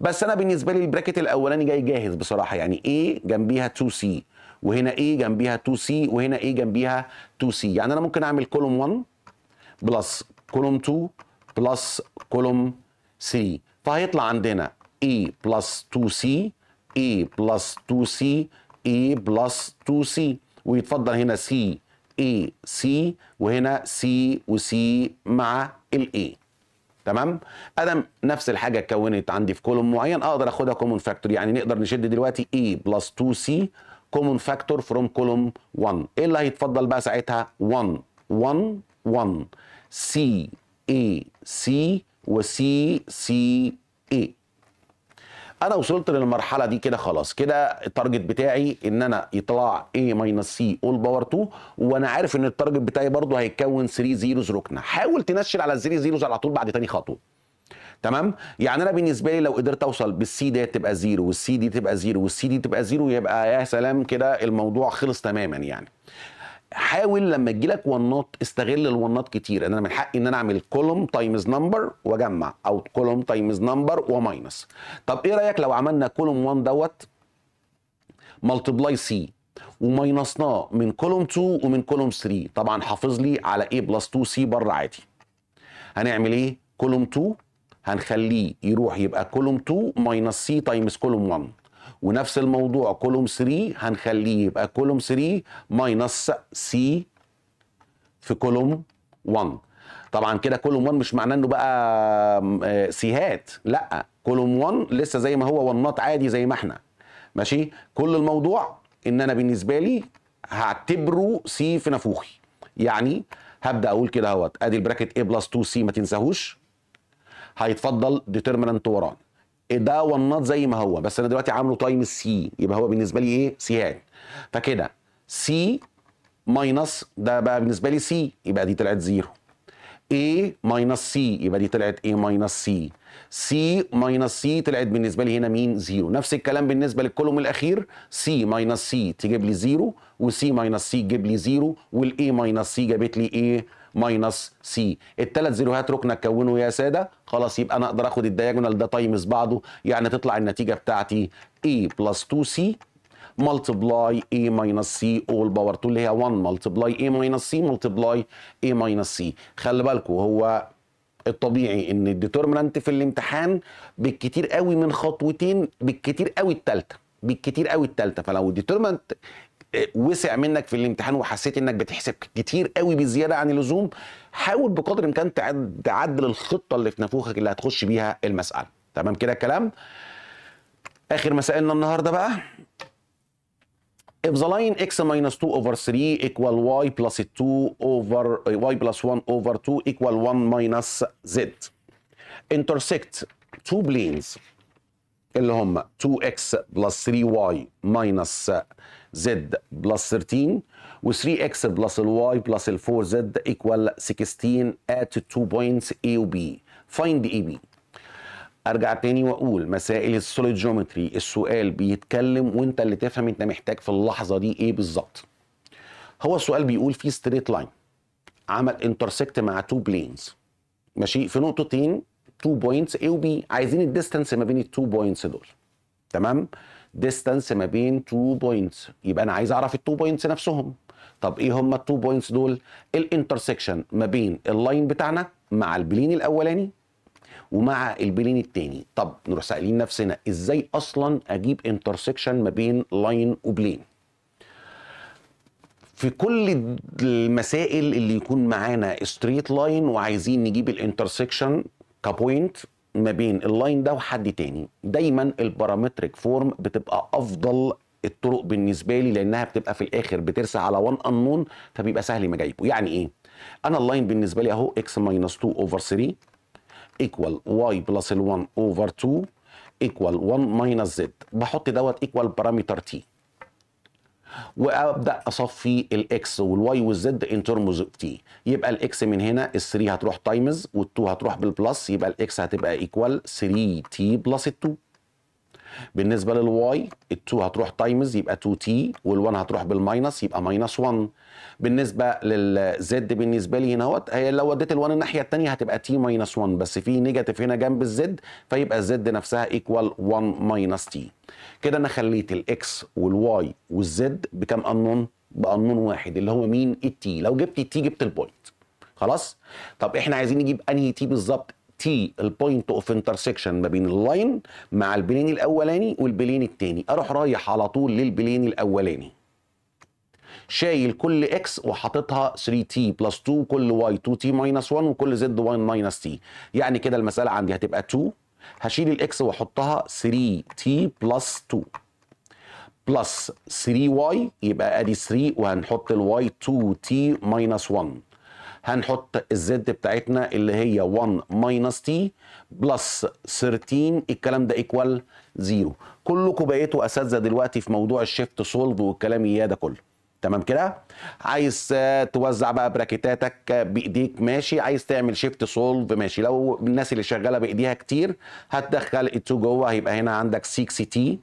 بس انا بالنسبه لي البراكت الاولاني جاي جاهز بصراحه يعني ايه جنبيها 2 سي وهنا ايه جنبيها 2 سي وهنا ايه جنبيها 2 سي يعني انا ممكن اعمل كولوم 1 بلس كولوم 2 بلس كولوم 3 فهيطلع عندنا A بلس 2C A بلس 2C A بلس 2C ويتفضل هنا C A C وهنا C وC مع ال A تمام ادم نفس الحاجه اتكونت عندي في كولوم معين اقدر اخدها كومون فاكتور يعني نقدر نشد دلوقتي A بلس 2C كومون فاكتور فروم كولوم 1 ايه اللي هيتفضل بقى ساعتها 1 1 1 C A C C C A انا وصلت للمرحله دي كده خلاص كده التارجت بتاعي ان انا يطلع اي ماينس سي اول باور 2 وانا عارف ان التارجت بتاعي برضو هيتكون 3 زيروز ركنه حاول تنشل على الزيرو زيروز على طول بعد تاني خطوه تمام يعني انا بالنسبه لي لو قدرت اوصل بالسي ده تبقى زيرو والسي دي تبقى زيرو والسي دي تبقى زيرو يبقى يا سلام كده الموضوع خلص تماما يعني حاول لما ون ونات استغل الونات كتير ان انا من حقي ان انا اعمل كولوم تايمز نمبر واجمع او كولوم تايمز نمبر وماينس طب ايه رايك لو عملنا كولوم 1 دوت ملتبلاي سي وماينصناه من كولوم 2 ومن كولوم 3 طبعا حافظ لي على ايه بلس 2 سي بره عادي هنعمل ايه كولوم 2 هنخليه يروح يبقى كولوم 2 ماينص سي تايمز كولوم 1 ونفس الموضوع كولوم 3 هنخليه يبقى كولوم 3 ماينس سي في كولوم 1 طبعا كده كولوم 1 مش معناه انه بقى آه، سيهات لا كولوم 1 لسه زي ما هو ونات عادي زي ما احنا ماشي كل الموضوع ان انا بالنسبه لي هعتبره سي في نافوخي يعني هبدا اقول كده اهوت ادي البراكت A بلس 2 سي ما تنساهوش هيتفضل ديترمننت وراني ده والنات زي ما هو بس انا دلوقتي عامله تايم سي يبقى هو بالنسبه لي ايه سيان فكده سي ماينس ده بقى بالنسبه لي سي يبقى دي طلعت زيرو اي ماينس سي يبقى دي طلعت اي ماينس سي سي ماينس سي طلعت بالنسبه لي هنا مين زيرو نفس الكلام بالنسبه للكولوم الاخير سي ماينس سي تجيب لي زيرو وسي ماينس سي تجيب لي زيرو والاي ماينس سي جابت لي ايه ماينس سي الثلاث زيروهات ركنه اتكونوا يا ساده خلاص يبقى انا اقدر اخد الدياجونال ده تايمز بعضه يعني تطلع النتيجه بتاعتي A بلس 2 سي ملتبلاي A ماينص سي اول باور 2 اللي هي 1 ملتبلاي A ماينص سي ملتبلاي A ماينص سي خلي بالكو هو الطبيعي ان الديترمنانت في الامتحان بالكتير قوي من خطوتين بالكتير قوي الثالثه بالكتير قوي الثالثه فلو الديترمنت وسع منك في الامتحان وحسيت انك بتحسب كتير قوي بزياده عن اللزوم حاول بقدر الامكان تعدل الخطه اللي في نافوخك اللي هتخش بيها المساله تمام كده الكلام اخر مسائلنا النهارده بقى if the line x minus 2 over 3 equal y plus 2 over y plus 1 over 2 equal 1 minus z intersect two planes اللي هم 2x plus 3y minus زد بلس 13 و3 اكس بلس الواي بلس ال4 زد ايكوال 16 ات 2 بوينتس اي وبي فايند اي بي ارجع تاني واقول مسائل السوليد جيومتري السؤال بيتكلم وانت اللي تفهم انت محتاج في اللحظه دي ايه بالظبط هو السؤال بيقول في ستريت لاين عمل انترسكت مع تو بلينز ماشي في نقطتين تو بوينتس اي وبي عايزين الديستانس ما بين التو بوينتس دول تمام ديستانس ما بين 2 بوينتس يبقى انا عايز اعرف ال 2 بوينتس نفسهم طب ايه هم ال 2 بوينتس دول الانترسكشن ما بين اللاين بتاعنا مع البلين الاولاني ومع البلين التاني طب نروح سائلين نفسنا ازاي اصلا اجيب انترسكشن ما بين لاين وبلين في كل المسائل اللي يكون معانا ستريت لاين وعايزين نجيب الانترسكشن كبوينت ما بين اللاين ده وحد تاني دايما البارامتريك فورم بتبقى افضل الطرق بالنسبه لي لانها بتبقى في الاخر بترسى على 1 انون فبيبقى سهل ما جايبه يعني ايه انا اللاين بالنسبه لي اهو اكس ماينس 2 اوفر 3 ايكوال واي بلس ال 1 اوفر 2 ايكوال 1 ماينس زد بحط دوت ايكوال بارامتر تي وابدا اصفي الاكس والواي والزد ان ترمز اوف تي يبقى الاكس من هنا ال3 هتروح تايمز وال2 هتروح بالبلس يبقى الاكس هتبقى ايكوال 3 تي بلس 2 بالنسبه للواي ال2 هتروح تايمز يبقى 2 تي وال1 هتروح بالماينس يبقى ماينس 1 بالنسبه للزد بالنسبه لي هنا اهوت هي لو وديت ال1 الناحيه الثانيه هتبقى تي ماينس 1 بس في نيجاتيف هنا جنب الزد فيبقى الزد نفسها ايكوال 1 ماينس تي كده انا خليت الاكس والواي والزد بكام انون بانون واحد اللي هو مين التي لو جبت التي جبت البوينت خلاص طب احنا عايزين نجيب انهي تي بالظبط تي البوينت اوف انترسكشن ما بين اللاين مع البلين الاولاني والبلين الثاني اروح رايح على طول للبلين الاولاني شايل كل اكس وحاططها 3 تي بلس 2 كل واي 2 تي ماينس 1 وكل زد 1 ماينس تي يعني كده المساله عندي هتبقى 2 هشيل الاكس واحطها 3 تي بلس 2 بلس 3 واي يبقى ادي 3 وهنحط الواي 2 تي ماينس 1 هنحط الزد بتاعتنا اللي هي 1 ماينس تي بلس 13 الكلام ده ايكوال 0 كلكم بقيتوا اساتذه دلوقتي في موضوع الشيفت سولف والكلام اياه ده كله تمام كده عايز آه، توزع بقى براكتاتك آه، بايديك ماشي عايز تعمل شيفت سولف ماشي لو الناس اللي شغاله بايديها كتير هتدخل التو 2 جوه هيبقى هنا عندك 6 تي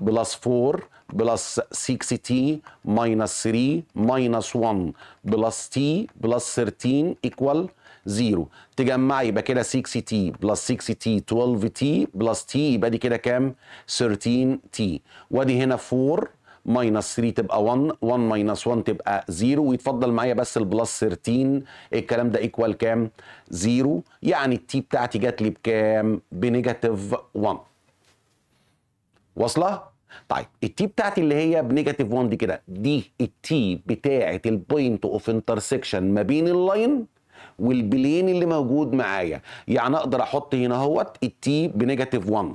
بلس 4 بلس 6 تي ماينس 3 ماينس 1 بلس تي بلس 13 ايكوال 0 تجمعي يبقى كده 6 تي بلس 6 تي 12 تي بلس تي يبقى دي كده كام 13 تي وادي هنا 4 ماينس 3 تبقى 1 1 ماينس 1 تبقى 0 ويتفضل معايا بس البلس 13 الكلام ده ايكوال كام 0 يعني التي بتاعتي جات لي بكام بنيجاتيف 1 واصله طيب التي بتاعتي اللي هي بنيجاتيف 1 دي كده دي التي بتاعه البوينت اوف انترسكشن ما بين اللاين والبلين اللي موجود معايا يعني اقدر احط هنا اهوت التي بنيجاتيف 1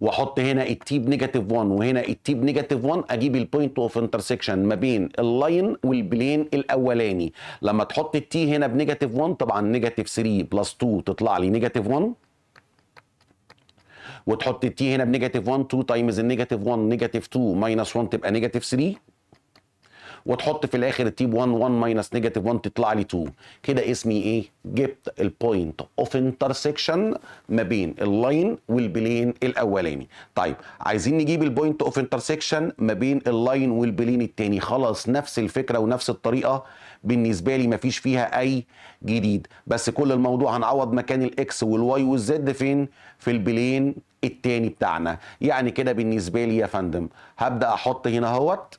واحط هنا التي بنيجاتيف 1 وهنا التي بنيجاتيف 1 اجيب البوينت اوف انترسكشن ما بين اللاين والبلين الاولاني لما تحط التي هنا بنيجاتيف 1 طبعا نيجاتيف 3 بلس 2 تطلع لي نيجاتيف 1 وتحط التي هنا بنيجاتيف 1 2 تايمز النيجاتيف 1 نيجاتيف 2 ماينس 1 تبقى نيجاتيف 3 وتحط في الاخر التيب 1 1 ماينس نيجاتيف 1 تطلع لي 2 كده اسمي ايه جبت البوينت اوف انترسكشن ما بين اللاين والبلين الاولاني طيب عايزين نجيب البوينت اوف انترسكشن ما بين اللاين والبلين الثاني خلاص نفس الفكره ونفس الطريقه بالنسبه لي مفيش فيها اي جديد بس كل الموضوع هنعوض مكان الاكس والواي والزد فين في البلين التاني بتاعنا يعني كده بالنسبه لي يا فندم هبدا احط هنا اهوت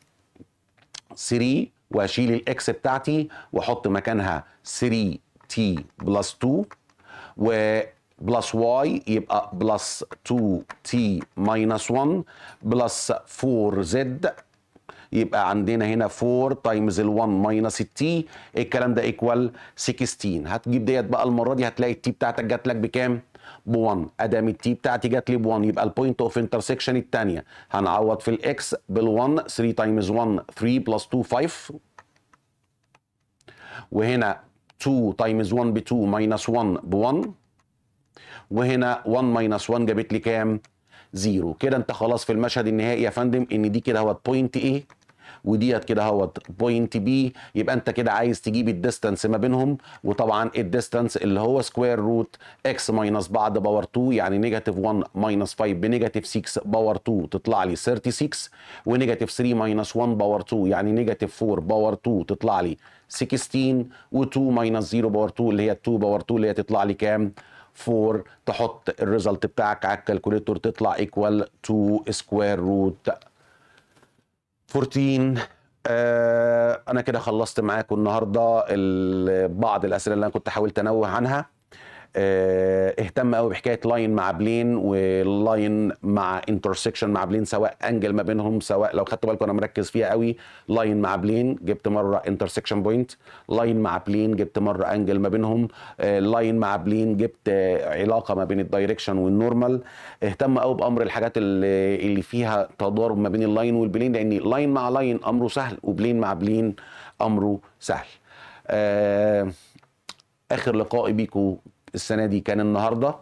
3 واشيل الاكس بتاعتي واحط مكانها 3 تي بلس 2 و بلس واي يبقى بلس 2 تي ماينس 1 بلس 4 زد يبقى عندنا هنا 4 تايمز ال1 ماينس التي الكلام ده ايكوال 16 هتجيب ديت بقى المره دي هتلاقي التي بتاعتك جات لك بكام؟ ب1 ادام التي بتاعتي جت لي ب1 يبقى البوينت اوف انترسكشن الثانيه هنعوض في الاكس بال1 3 تايمز 1 3 بلس 2 5 وهنا 2 تايمز 1 ب 2 ماينس 1 ب 1 وهنا 1 ماينس 1 جابت لي كام؟ زيرو كده انت خلاص في المشهد النهائي يا فندم ان دي كده هو بوينت ايه؟ وديت كده اهوت بوينت بي يبقى انت كده عايز تجيب الديستانس ما بينهم وطبعا الديستانس اللي هو سكوير روت اكس ماينس بعض باور 2 يعني نيجاتيف 1 ماينس 5 بنيجاتيف 6 باور 2 تطلع لي 36 ونيجاتيف 3 ماينس 1 باور 2 يعني نيجاتيف 4 باور 2 تطلع لي 16 و2 ماينس 0 باور 2 اللي هي 2 باور 2 اللي هي تطلع لي كام؟ 4 تحط الريزلت بتاعك على الكالكوليتور تطلع ايكوال 2 سكوير روت فورتين آه انا كده خلصت معاكم النهارده بعض الاسئله اللي انا كنت حاولت انوه عنها آه، اهتم قوي بحكايه لاين مع بلين ولاين مع انترسكشن مع بلين سواء انجل ما بينهم سواء لو خدتوا بالكم انا مركز فيها قوي لاين مع بلين جبت مره انترسكشن بوينت لاين مع بلين جبت مره انجل ما بينهم لاين آه، مع بلين جبت آه، علاقه ما بين الدايركشن والنورمال اهتم قوي بامر الحاجات اللي, اللي فيها تضارب ما بين اللاين والبلين لان لاين مع لاين امره سهل وبلين مع بلين امره سهل آه اخر لقائي بيكم السنه دي كان النهارده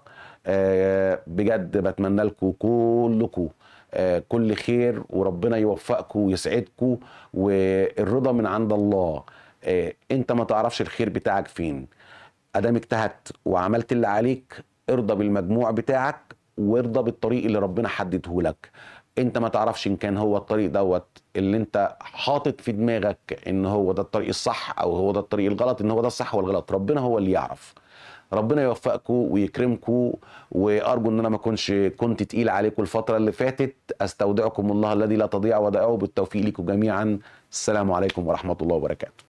آه، بجد بتمنى لكم كلكم آه، كل خير وربنا يوفقكم ويسعدكم والرضا من عند الله آه، انت ما تعرفش الخير بتاعك فين ادام اجتهدت وعملت اللي عليك ارضى بالمجموع بتاعك وارضى بالطريق اللي ربنا حدده لك انت ما تعرفش ان كان هو الطريق دوت اللي انت حاطط في دماغك ان هو ده الطريق الصح او هو ده الطريق الغلط ان هو ده الصح والغلط ربنا هو اللي يعرف ربنا يوفقكم ويكرمكم وارجو ان انا ما اكونش كنت تقيل عليكم الفتره اللي فاتت استودعكم الله الذي لا تضيع ودائعه بالتوفيق لكم جميعا السلام عليكم ورحمه الله وبركاته